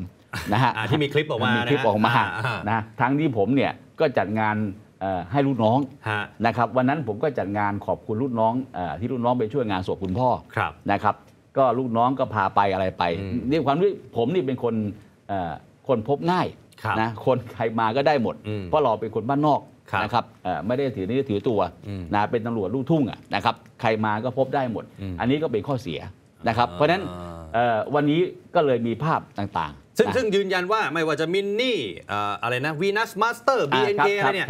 นะฮะที่มีคลิปออกมานะคลิปออกมาะนะทั้งที่ผมเนี่ยก็จัดงานให้ลูกน้องะนะครับวันนั้นผมก็จัดงานขอบคุณลูกน้องอที่ลูกน้องไปช่วยงานศพคุณพ่อนะครับก็ลูกน้องก็พาไปอะไรไปนี่ความที่ผมนี่เป็นคนคนพบง่ายนะคนใครมาก็ได้หมด เพราะเราเป็นคนบ้านนอกนะครับไม่ได้ถือนี่ถือตัวนะเป็นตำรวจลูกทุ่งนะครับใครมาก็พบได้หมด อันนี้ก็เป็นข้อเสียนะครับเพราะฉะนั้นวันนี้ก็เลยมีภาพต่างๆ ซึ่งยืนยันว่าไม่ว่าจะมินนี่อะไรนะวีนัสมาสเตอร์บีเอ็นเอะไรเนี่ย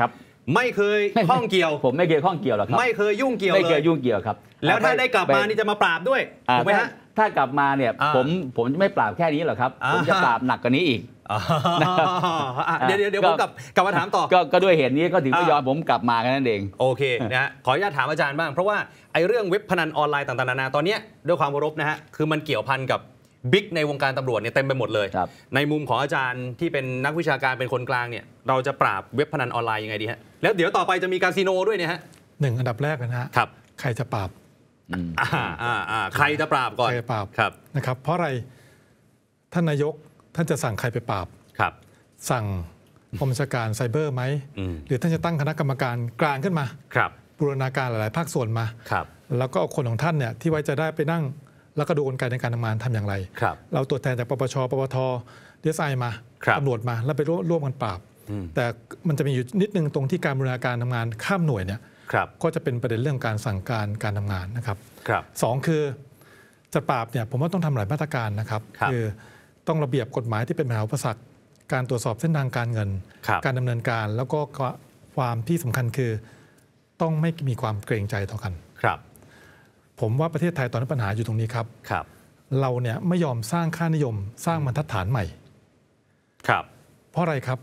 ไม่เคยข้องเกี่ยว ผมไม่เคยข้องเกี่ยวหรอกครับ ไม่เคยยุ่งเกี่ยวไม่เคยยุ่งเกี่ยวครับ แล้วถ้าได้กลับมานี่จะมาปราบด้วยถูกไหมฮะ ถ้ากลับมาเนี่ยผมผมไม่ปราบแค่นี้หรอกครับ ผมจะปราบหนักกว่านี้อีกเดี๋ยวเดี๋ยวผมกลับกลับมาถามต่อ ก็ด้วยเหตุนี้ก็ถึงไม่ยอมผมกลับมากันนั่นเอง โอเคนะฮะ ขออนุญาตถามอาจารย์บ้าง เพราะว่าไอ้เรื่องเว็บพนันออนไลน์ต่างๆนานาตอนนี้ด้วยความเคารพนะฮะคือมันเกี่ยวพันกับบิ๊กในวงการตำรวจเนี่ยเต็มไปหมดเลย ในมุมของอาจารย์ที่เป็นนักวิชาการเป็นคนกลางเนี่ย เราจะปราบเว็บพนันออนไลน์ยังไงดีฮะแล้วเดี๋ยวต่อไปจะมีคาสิโนด้วยเนี่ยฮะหนึ่งอันดับแรกนะฮะครับ ใครจะปราบอ่าอ่าอ่าใครจะปราบก่อน ใครจะปราบ ครับ นะครับ เพราะอะไร ท่านนายก ท่านจะสั่งใครไปปราบ ครับ สั่งกรมชาการไซเบอร์ไหมหรือท่านจะตั้งคณะกรรมการกลางขึ้นมา ครับบูรณาการหลาย ๆ ภาคส่วนมา ครับ แล้วก็เอาคนของท่านเนี่ย ที่ไว้จะได้ไปนั่ง แล้วก็ดูกลไกในการทำงานทำอย่างไร ครับ เราตัวแทนจากปปชปปทดีเอสไอมาตำรวจมา แล้วไปร่วมกันปราบแต่มันจะมีอยู่นิดนึงตรงที่การบริหารการทำงานข้ามหน่วยเนี่ยก็จะเป็นประเด็นเรื่องการสั่งการการทำงานนะครับรบสองคือ จัดปราบเนี่ยผมว่าต้องทำหลายมาตรการนะครับ คือต้องระเบียบกฎหมายที่เป็นมหาวิสรรคการตรวจสอบเส้นทางการเงิน การดำเนินการแล้วก็ความที่สำคัญคือต้องไม่มีความเกรงใจต่อกันครับ ผมว่าประเทศไทยตอนนี้ปัญหาอยู่ตรงนี้ครับครับเราเนี่ยไม่ยอมสร้างค่านิยมสร้างบรรทัดฐานใหม่ครับ เพราะอะไรครับ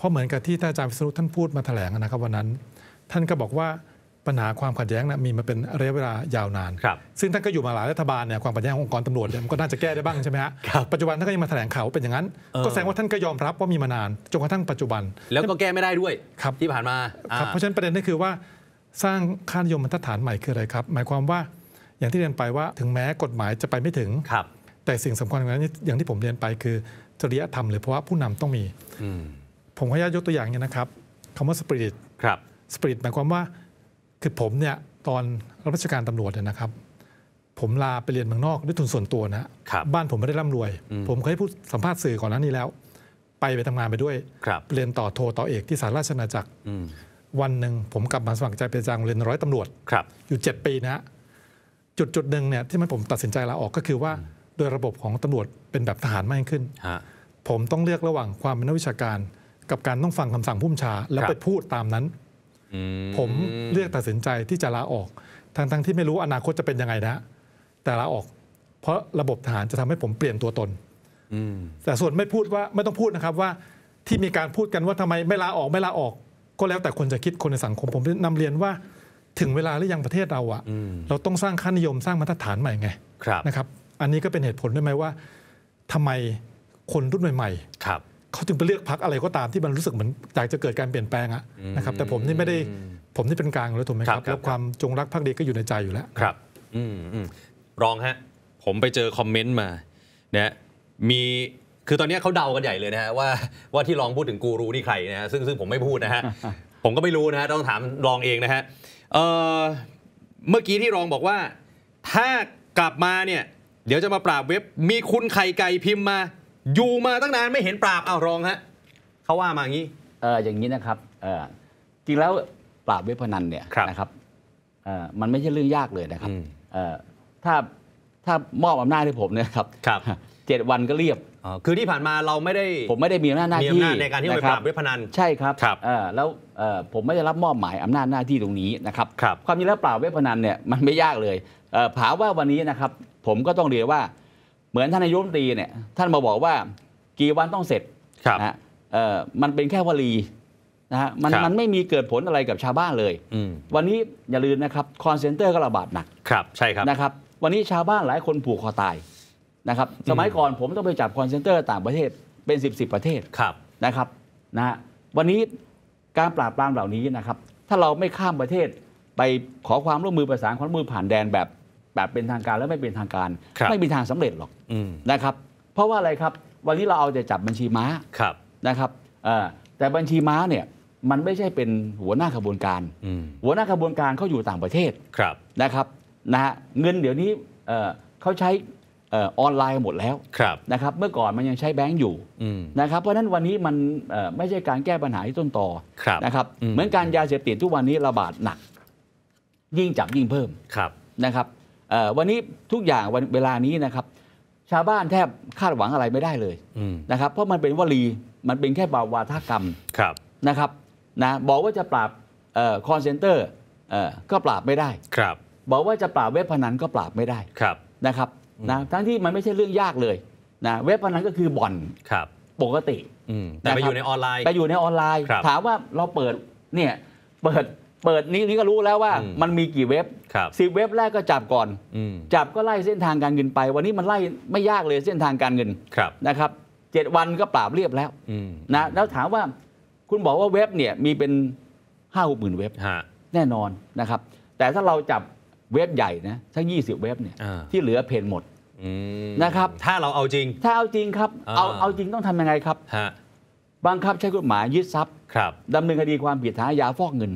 เพราะเหมือนกับที่ท่านอาจารย์วิศนุท่านพูดมาแถลงนะครับวันนั้น ท่านก็บอกว่าปัญหาความขัดแย้งนะมีมาเป็นระยะเวลายาวนานครับซึ่งท่านก็อยู่มาหลายรัฐบาลเนี่ยความขัดแย้งขององค์กรตำรวจเนี่ยมันก็น่าจะแก้ได้บ้างใช่ไหมฮะปัจจุบันท่านก็ยังมาแถลงข่าวเป็นอย่างนั้น ก็แสดงว่าท่านก็ยอมรับ ว่ามีมานานจนกระทั่งปัจจุบัน แล้วก็แก้ไม่ได้ด้วยครับที่ผ่านมาครับเพราะฉะนั้นประเด็นก็คือว่า สร้างค่านิยมบรรทัดฐานใหม่คืออะไรครับหมายความว่าอย่างที่เรียนไปว่าถึงแม้กฎหมายจะไปไม่ถึงแต่สิ่งสาคัญนั้นอย่างที่ผมเรียนไป คือจริยธรรมหรือเพราะว่าผู้นำต้องมีผมขออนุญาตยกตัวอย่างเนี่ยนะครับคำว่าสปิริตครับสปิริตหมายความว่าคือผมเนี่ยตอนรับราชการตำรวจเนี่ยนะครับ ผมลาไปเรียนเมืองนอกด้วยทุนส่วนตัวนะบ้านผมไม่ได้ร่ำรวย ผมเคยพูดสัมภาษณ์สื่อก่อนหน้านี้แล้ว ไปไปทำงานไปด้วย เรียนต่อโทต่อเอกที่สารราชนาจักรวันหนึ่งผมกลับมาสมัครใจไปจางเรียนร้อยตำรวจอยู่ 7 ปีนะ จุดจุดหนึ่งเนี่ยที่มันผมตัดสินใจลาออกก็คือว่าโดยระบบของตำรวจเป็นแบบทหารมากขึ้นผมต้องเลือกระหว่างความเป็นนักวิชาการกับการต้องฟังคำสั่งผู้บัญชา แล้วไปพูดตามนั้นผมเลือกตัดสินใจที่จะลาออกทั้งทั้งที่ไม่รู้อนาคตจะเป็นยังไงนะ แต่ลาออก เพราะระบบทหารจะทำให้ผมเปลี่ยนตัวตนแต่ส่วนไม่พูดว่าไม่ต้องพูดนะครับ ว่าที่มีการพูดกันว่าทำไมไม่ลาออกไม่ลาออก ก็แล้วแต่คนจะคิดคนในสังคมผมนำเรียนว่าถึงเวลาหรือยังประเทศเราอะเราต้องสร้างค่านิยมสร้างมาตรฐานใหม่ไงนะครับ อันนี้ก็เป็นเหตุผลด้วยไหมว่า ทำไมคนรุ่นใหม่ๆเขาถึงไปเลือกพักอะไรก็ตามที่มันรู้สึกเหมือนอยากจะเกิดการเปลี่ยนแปลงอะนะครับแต่ผมนี่ไม่ได้ผมนี่เป็นกลางแล้วถูกไหมครับแล้วความจงรักภักดีก็อยู่ในใจอยู่แล้วครับ อืมรองฮะผมไปเจอคอมเมนต์มาเนะมีคือตอนนี้เขาเดากันใหญ่เลยนะฮะว่าว่าที่รองพูดถึงกูรูนี่ใครนะฮะซึ่งซึ่งผมไม่พูดนะฮะผมก็ไม่รู้นะฮะต้องถามรองเองนะฮะเมื่อกี้ที่รองบอกว่า ถ้ากลับมาเนี่ย เดี๋ยวจะมาปราบเว็บมีคุณไข่ไก่พิมพ์มาอยู่มาตั้งนานไม่เห็นปราบเอารองฮะเขาว่ามาอย่างนี้เอออย่างนี้นะครับเออจริงแล้วปราบเว็บพนันเนี่ยนะครับเออมันไม่ใช่เรื่องยากเลยนะครับเออถ้าถ้ามอบอำนาจให้ผมเนี่ยครับครับเจ็ดวันก็เรียบคือที่ผ่านมาเราไม่ได้ผมไม่ได้มีอำนาจหน้าที่ในการที่ไปปราบเว็บพนันใช่ครับครับแล้วผมไม่ได้รับมอบหมายอำนาจหน้าที่ตรงนี้นะครับ ความจริงแล้วปราบเว็บพนันเนี่ยมันไม่ยากเลยเถามว่าวันนี้นะครับ ผมก็ต้องเรียนว่าเหมือนท่านนายกรัฐมนตรีเนี่ยท่านมาบอกว่ากี่วันต้องเสร็จนะเอ่อมันเป็นแค่วลีนะฮะมันมันไม่มีเกิดผลอะไรกับชาวบ้านเลย วันนี้อย่าลืมนะครับคอนเซนเตอร์ก็ระบาดหนักครับใช่ครับนะครับ วันนี้ชาวบ้านหลายคนผูกคอตายนะครับสมัยก่อนผมต้องไปจับคอนเซนเตอร์ต่างประเทศเป็น 10บสประเทศครับนะครับนะฮะวันนี้การปราบปรามเหล่านี้นะครับ ถ้าเราไม่ข้ามประเทศไปขอความร่วมมือประสานความร่วมมือผ่านแดนแบบแบบเป็นทางการและไม่เป็นทางการไม่มีทางสำเร็จหรอกนะครับ เพราะว่าอะไรครับ วันนี้เราเอาแต่จับบัญชีม้านะครับแต่บัญชีม้าเนี่ย มันไม่ใช่เป็นหัวหน้าขบวนการหัวหน้าขบวนการเขาอยู่ต่างประเทศนะครับนะฮะเงินเดี๋ยวนี้เขาใช้ออนไลน์หมดแล้วนะครับ เมื่อก่อนมันยังใช้แบงก์อยู่นะครับ เพราะฉะนั้นวันนี้มันไม่ใช่การแก้ปัญหาที่ต้นต่อนะครับ เหมือนการยาเสพติดทุกวันนี้ระบาดหนัก ยิ่งจับยิ่งเพิ่มนะครับวันนี้ทุกอย่างวันเวลานี้นะครับชาวบ้านแทบคาดหวังอะไรไม่ได้เลยนะครับเพราะมันเป็นวลีมันเป็นแค่บาวาทกรรมนะครับนะบอกว่าจะปราบคอนเซนเตอร์ก็ปราบไม่ได้ครับ บอกว่าจะปราบเว็บพนันก็ปราบไม่ได้ครับนะครับนะทั้งที่มันไม่ใช่เรื่องยากเลยนะเว็บพนันก็คือบ่อนครับปกติแต่ไปอยู่ในออนไลน์ไปอยู่ในออนไลน์ถามว่าเราเปิดเนี่ยเปิดเปิดนี้นี้ก็รู้แล้วว่ามันมีกี่เว็บสิบเว็บแรกก็จับก่อนจับก็ไล่เส้นทางการเงินไป วันนี้มันไล่ไม่ยากเลยเส้นทางการเงินนะครับเจ็ดวันก็ปราบเรียบแล้วนะแล้วถามว่าคุณบอกว่าเว็บเนี่ยมีเป็นห้าหกหมื่นเว็บแน่นอนนะครับ แต่ถ้าเราจับเว็บใหญ่นะทั้งยี่สิบเว็บเนี่ยที่เหลือเพนหมดนะครับ ถ้าเราเอาจริง ถ้าเอาจริงครับเอาเอาจริงต้องทำยังไงครับบังคับ ใช้กฎหมายยึดทรัพย์ครับดำเนินคดีความผิดฐานยาฟอกเงิน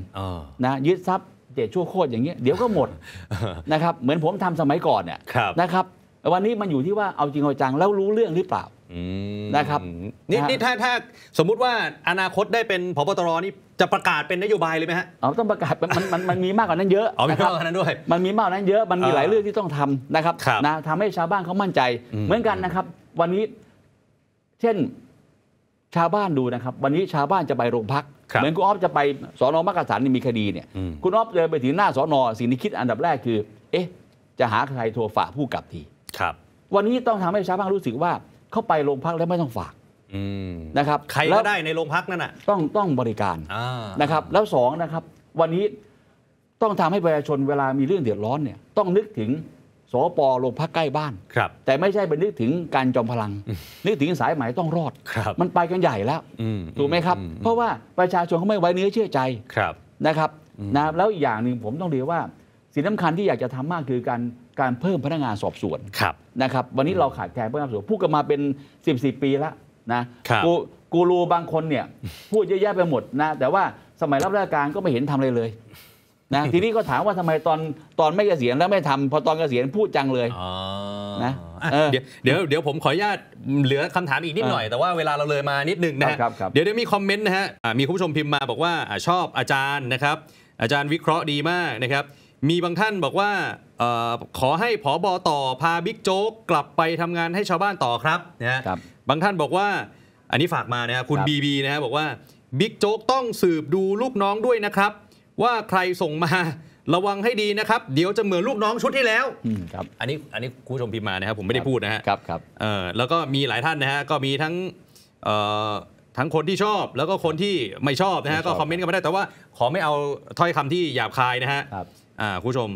นะยึดทรัพย์เดตชั่วโคตรอย่างเงี้ยเดี๋ยวก็หมดนะครับเหมือนผมทำสมัยก่อนเนี่ยนะครับวันนี้มันอยู่ที่ว่าเอาจริงเอาจังแล้วรู้เรื่องหรือเปล่านะครับนี่นี่ถ้าถ้าสมมุติว่าอนาคตได้เป็นพบตรนี่จะประกาศเป็นนโยบายเลยไหมฮะอ๋อต้องประกาศมันมันมันมีมากกว่านั้นเยอะอ๋อมีมากกว่านั้นด้วยมันมีมากกว่านั้นเยอะมันมีหลายเรื่องที่ต้องทำนะครับนะทำให้ชาวบ้านเขามั่นใจ เหมือนกันนะครับ วันนี้เช่นชาวบ้านดูนะครับ วันนี้ชาวบ้านจะไปโรงพัก เหมือนคุณอ๊อฟจะไปสอนอมักกะสันมีคดีเนี่ย คุณอ๊อฟเดินไปถึงหน้าสอนอสิ่งที่คิดอันดับแรกคือ เอ๊ะ จะหาใครโทรฝากผู้กับทีครับ วันนี้ต้องทำให้ชาวบ้านรู้สึกว่าเข้าไปโรงพักแล้วไม่ต้องฝากนะครับใครก็ได้ในโรงพักนั่นแหะต้องต้องบริการนะครับ แล้วสองนะครับ วันนี้ต้องทำให้ประชาชนเวลามีเรื่องเดือดร้อนเนี่ยต้องนึกถึงสปโรงพักใกล้บ้านครับ แต่ไม่ใช่ไปนึกถึงการจอมพลัง นึกถึงสายไหมต้องรอดครับมันไปกันใหญ่แล้วถูกไหมครับ เพราะว่าประชาชนเขาไม่ไว้เนื้อเชื่อใจครับนะครับนะแล้วอีกอย่างหนึ่งผมต้องเรียกว่า สิ่งสำคัญที่อยากจะทำมากคือการการเพิ่มพนักงานสอบสวนครับนะครับ วันนี้เราขาดแคลนพกงานบสวนพูดกันมาเป็น10บ0ปีแล้วนะกูกูรูบางคนเนี่ย พูดเยอะแยะไปหมดนะแต่ว่าสมัยรับราชการก็ไม่เห็นทำอะไรเลยนะทีนี้ก็ถามว่าทำไมตอนตอนไม่เกษียณแล้วไม่ทำพอตอนเกษียณพูดจังเลยนะเดี๋ยวเดี๋ยวผมขออนุญาตเหลือคำถามอีกนิดหน่อย แต่ว่าเวลาเราเลยมานิดนึงนะเดี๋ยวเดี๋ยวมีคอมเมนต์นะฮะมีคุณผู้ชมพิมพ์มาบอกว่าชอบอาจารย์นะครับ อาจารย์วิเคราะห์ดีมากนะครับ มีบางท่านบอกว่าออขอให้ผอบอต่อพาบิ๊กโจ๊กกลับไปทำงานให้ชาวบ้านต่อครับนะฮะบบางท่านบอกว่าอันนี้ฝากมานะครับคุณบีบีนะฮะบอกว่าบิ๊กโจ๊กต้องสืบดูลูกน้องด้วยนะครับว่าใครส่งมาระวังให้ดีนะครับเดี๋ยวจะเหมือนลูกน้องชุดที่แล้วครับอันนี้อันนี้คุณผู้ชมพิมมานะครับผมไม่ได้พูดนะฮะครับครับเออแล้วก็มีหลายท่านนะฮะก็มีทั้งเอ่อทั้งคนที่ชอบ แล้วก็คนที่ไม่ชอบนะฮะก็คอมเมนต์กันมาได้แต่ว่า ขอไม่เอาถ้อยคำที่หยาบคายนะฮะครับอ่าคุณผู้ชม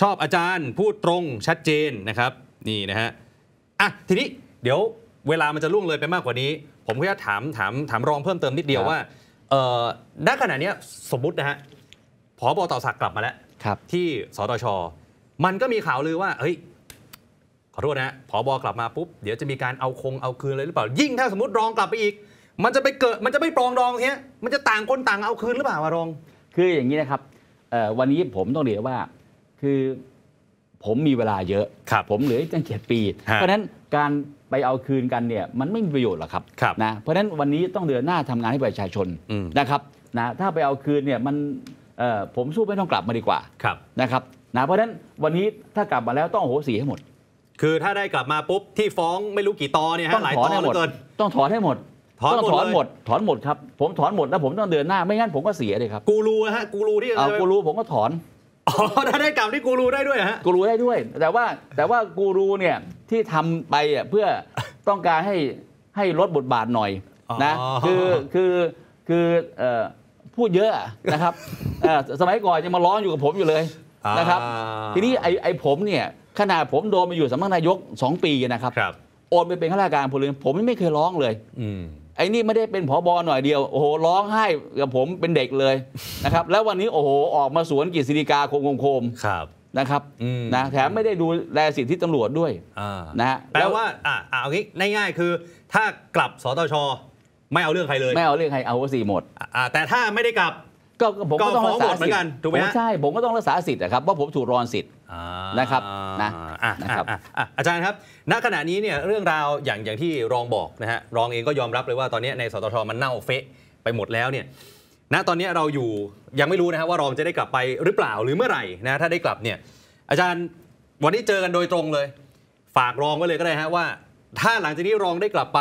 ชอบอาจารย์พูดตรงชัดเจนนะครับ นี่นะฮะอ่ะทีนี้เดี๋ยวเวลามันจะล่วงเลยไปมากกว่านี้ ผมก็จะถามถามถามรองเพิ่มเติมนิดเดียวว่าเอ่อณขณะนี้สมมตินะฮะพอบอต่อสักกลับมาแล้วครับ ที่สตชมันก็มีข่าวลือว่าเฮ้ยขอโทษนะพอบอกลับมาปุ๊บเดี๋ยวจะมีการเอาคงเอาคืนเลยหรือเปล่า ยิ่งถ้าสมมติรองกลับไปอีก มันจะไปเกิดมันจะไม่ปรองดองเนี้ยมันจะต่างคนต่างเอาคืนหรือเปล่าวะรองคืออย่างนี้นะครับวันนี้ผมต้องเรียนว่าคือผมมีเวลาเยอะผมเหลือตั้งเจ็ดปีเพราะนั้นการไปเอาคืนกันเนี่ยมันไม่มีประโยชน์หรอกครับรบนะเพราะฉะนั้นวันนี้ต้องเดินหน้าทำงานให้ประชาชนนะครับนะถ้าไปเอาคืนเนี่ยมันผมสู้ไม่ต้องกลับมาดีกว่านะครับนะเพราะฉะนั้นวันนี้ถ้ากลับมาแล้วต้องโหสีให้หมด คือถ้าได้กลับมาปุ๊บที่ฟ้องไม่รู้กี่ตอเนี่ยฮะหลายตอเหลืเกินต้องถอนให้หมดถอนหมดถอนหมดถอนหมดครับผมถอนหมดแล้วผมต้องเดินหน้าไม่งั้นผมก็เสียเลยครับกูรูฮะกูรูที่เอากูรูผมก็ถอนอ๋อถ้าได้กลับที่กูรูได้ด้วยฮะกูรูได้ด้วย แต่ว่าแต่ว่ากูรูเนี่ยที่ทำไปเพื่อต้องการให้ให้ลดบทบาทหน่อยนะ คือคือคือพูดเยอะนะครับสมัยก่อนยังมาร้องอยู่กับผมอยู่เลย นะครับ ทีนี้ไอ้ไอผมเนี่ยขนาดผมโดนมาอยู่สำนักนายก 2 ปีนะครับโอนไปเป็นข้าราชการพลเรือนผมไม่เคยร้องเลยไอ้นี่ไม่ได้เป็นผอบอหน่อยเดียว โอ้โหร้องไห้ กับผมเป็นเด็กเลยนะครับแล้ววันนี้โอ้โหออกมาสวนกิจสิริกา โคมโคมครับนะครับนะแถมไม่ได้ดูแลสิทธิตำรวจด้วยนะแปลว่าอ่าเอางี้ง่ายๆ คือถ้ากลับสตชไม่เอาเรื่องใครเลยไม่เอาเรื่องใครเอาวี่หมดแต่ถ้าไม่ได้กลับก็ผมก็ต้องรักษาเหมืสิทอนกันธิ์ถูกไหมฮะใช่ ผมก็ต้องรักษาสิทธิ์นะครับว่าผมถูกรอนสิทธิ์นะครับนะอนะครับอาจารย์ครับณขณะนี้เนี่ยเรื่องราวอย่างอย่างที่รองบอกนะฮะรองเองก็ยอมรับเลยว่าตอนนี้ในสตชมันเน่าเฟะไปหมดแล้วเนี่ยณตอนนี้เราอยู่ยังไม่รู้นะครับว่ารองจะได้กลับไปหรือเปล่าหรือเมื่อไหร่นะถ้าได้กลับเนี่ยอาจารย์วันนี้เจอกันโดยตรงเลย ฝากรองไว้เลยก็ได้ฮะว่า ถ้าหลังจากนี้รองได้กลับไป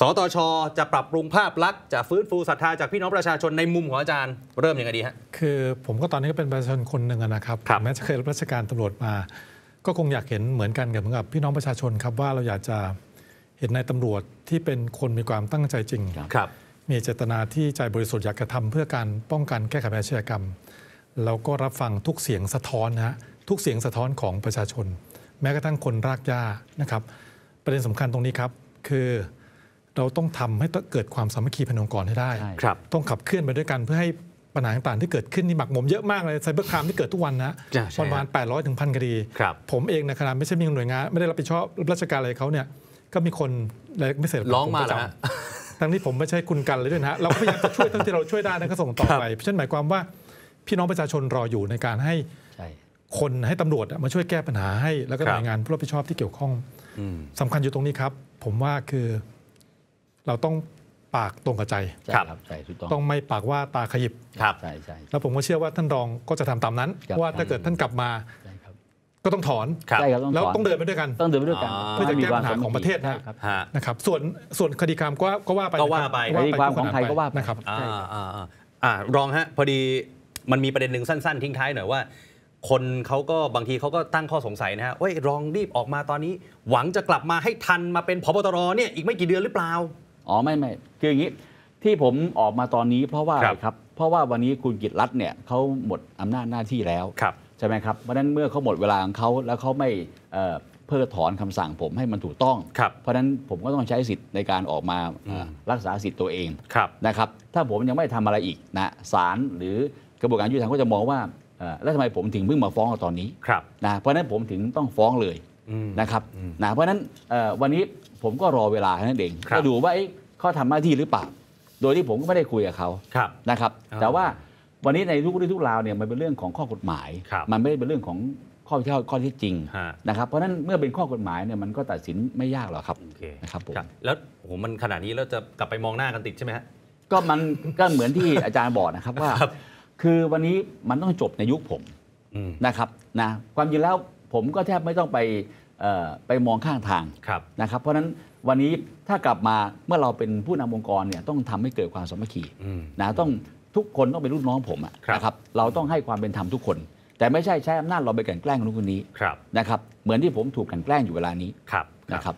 สตชจะปรับปรุงภาพลักษณ์จะฟื้นฟูศรัทธาจากพี่น้องประชาชน ในมุมของอาจารย์เริ่มยังไงดีฮะคือ ผมก็ตอนนี้ก็เป็นประชาชนคนหนึ่งนะครับรบแม้จะเคยรับราชการตำรวจมา ก็คงอยากเห็นเหมือนกันกับกับพี่น้องประชาชนครับ ว่าเราอยากจะเห็นนายตำรวจที่เป็นคนมีความตั้งใจจริงครับ มีเจตนาที่ใจบริสุทธิ์อยากกระทำเพื่อการป้องกัน แก้ไขอาชญากรรมแล้วก็รับฟังทุกเสียงสะท้อนนะทุกเสียงสะท้อนของประชาชน แม้กระทั่งคนรากหญ้านะครับ ประเด็นสำคัญตรงนี้ครับ คือเราต้องทำให้เกิดความสามัคคีพนองค์กรให้ได้ ต้องขับเคลื่อนไปด้วยกันเพื่อให้ปัญหาต่างๆ ที่เกิดขึ้น นี่หมักหมมเยอะมากเลยไซเบอร์ครามที่เกิดทุกวันนะประมาณ800ถึงพันคดี ผมเองะคขณะไม่ใช่มีหน่วยงาน ไม่ได้รับผิดชอบราชการอะไรเขาเนี่ย ก็มีคนอะไรไม่เสร็จร้องมาแล้วทั้งนี้ผมไม่ใช่คุณกันเลยด้วยนะเราพยายามจะช่วยทั้งที่เราช่วยได้นะก็ส่งต่อไปเฉะนั้นหมายความว่า พี่น้องประชาชนรออยู่ในการให้คนให้ตำรวจมาช่วยแก้ปัญหาให้แล้วก็หน่วยงานผู้รับผิดชอบที่เกี่ยวข้องสำคัญอยู่ตรงนี้ครับ ผมว่าคือเราต้องปากตรงกับใจ ครับใช่ถูกต้องต้องไม่ปากว่าตาขยิบ ครับ ใช่ใช่แล้วผมก็เชื่อว่าท่านรองก็จะทำตามนั้นว่าถ้าเกิดท่านกลับมา ก็ต้องถอนครับใช่ครับแล้วต้องเดินไปด้วยกัน ต้องเดินไปด้วยกัน เพื่อจะแก้ปัญหาของประเทศนะครับฮะนะครับ ส่วนส่วนคดีความก็ก็ว่าไปก็ว่าไปคดีความของไทยก็ว่าไปนะครับอ่าอ่าอ่าอ่า รองฮะ พอดีมันมีประเด็นหนึ่งสั้น ๆ ทิ้งท้ายหน่อยว่า คนเขาก็บางทีเขาก็ตั้งข้อสงสัยนะฮะว่ารองรีบออกมาตอนนี้หวังจะกลับมาให้ทันมาเป็นพบตรเนี่ยอีกไม่กี่เดือนหรือเปล่าอ๋อไม่ ไม่คืออย่างนี้ ที่ผมออกมาตอนนี้เพราะว่าครับเพราะว่าวันนี้คุณกิตรัตน์เนี่ยเขาหมดอำนาจหน้าที่แล้ว ใช่ไหมครับ เพราะนั้นเมื่อเขาหมดเวลาของเขาแล้วเขาไม่เพิกถอนคำสั่งผมให้มันถูกต้อง เพราะนั้นผมก็ต้องใช้สิทธิ์ในการออกมารักษาสิทธิ์ตัวเองนะครับ ถ้าผมยังไม่ทำอะไรอีกนะศาลหรือกระบวนการยุติธรรมก็จะมองว่าแล้วทำไมผมถึงเพิ่งมาฟ้องตอนนี้นะเพราะนั้นผมถึงต้องฟ้องเลยนะครับนะเพราะนั้นวันนี้ผมก็รอเวลาคนั่นเองก็ดูว่าเขาทำหน้าที่หรือเปล่าโดยที่ผมก็ไม่ได้คุยกับเขานะครับ แต่ว่าวันนี้ในทุกเรื่องทุกราวเนี่ยมันเป็นเรื่องของข้อกฎหมาย มันไม่ได้เป็นเรื่องของข้อที่ข้อที่จริงนะครับเพราะนั้นเมื่อเป็นข้อกฎหมายเนี่ยมันก็ตัดสินไม่ยากหรอกครับนะครับผมแล้วโหมันขนาดนี้แล้วจะกลับไปมองหน้ากันติดใช่ไหมฮะก็มันก็เหมือนที่อาจารย์บอกนะครับว่า คือวันนี้มันต้องจบในยุคผมนะครับนะความจริงแล้วผมก็แทบไม่ต้องไปไปมองข้างทางนะครับ เพราะนั้นวันนี้ถ้ากลับมาเมื่อเราเป็นผู้นำองค์กรเนี่ยต้องทำให้เกิดความสมัคคีนะต้องทุกคนต้องเป็นรุ่นน้องผมนะครับเราต้องให้ความเป็นธรรมทุกคน แต่ไม่ใช่ใช้อำนาจเราไปกันแกล้งคนนู้นคนนี้นะครับ เหมือนที่ผมถูกกันแกล้งอยู่เวลานี้นะครับ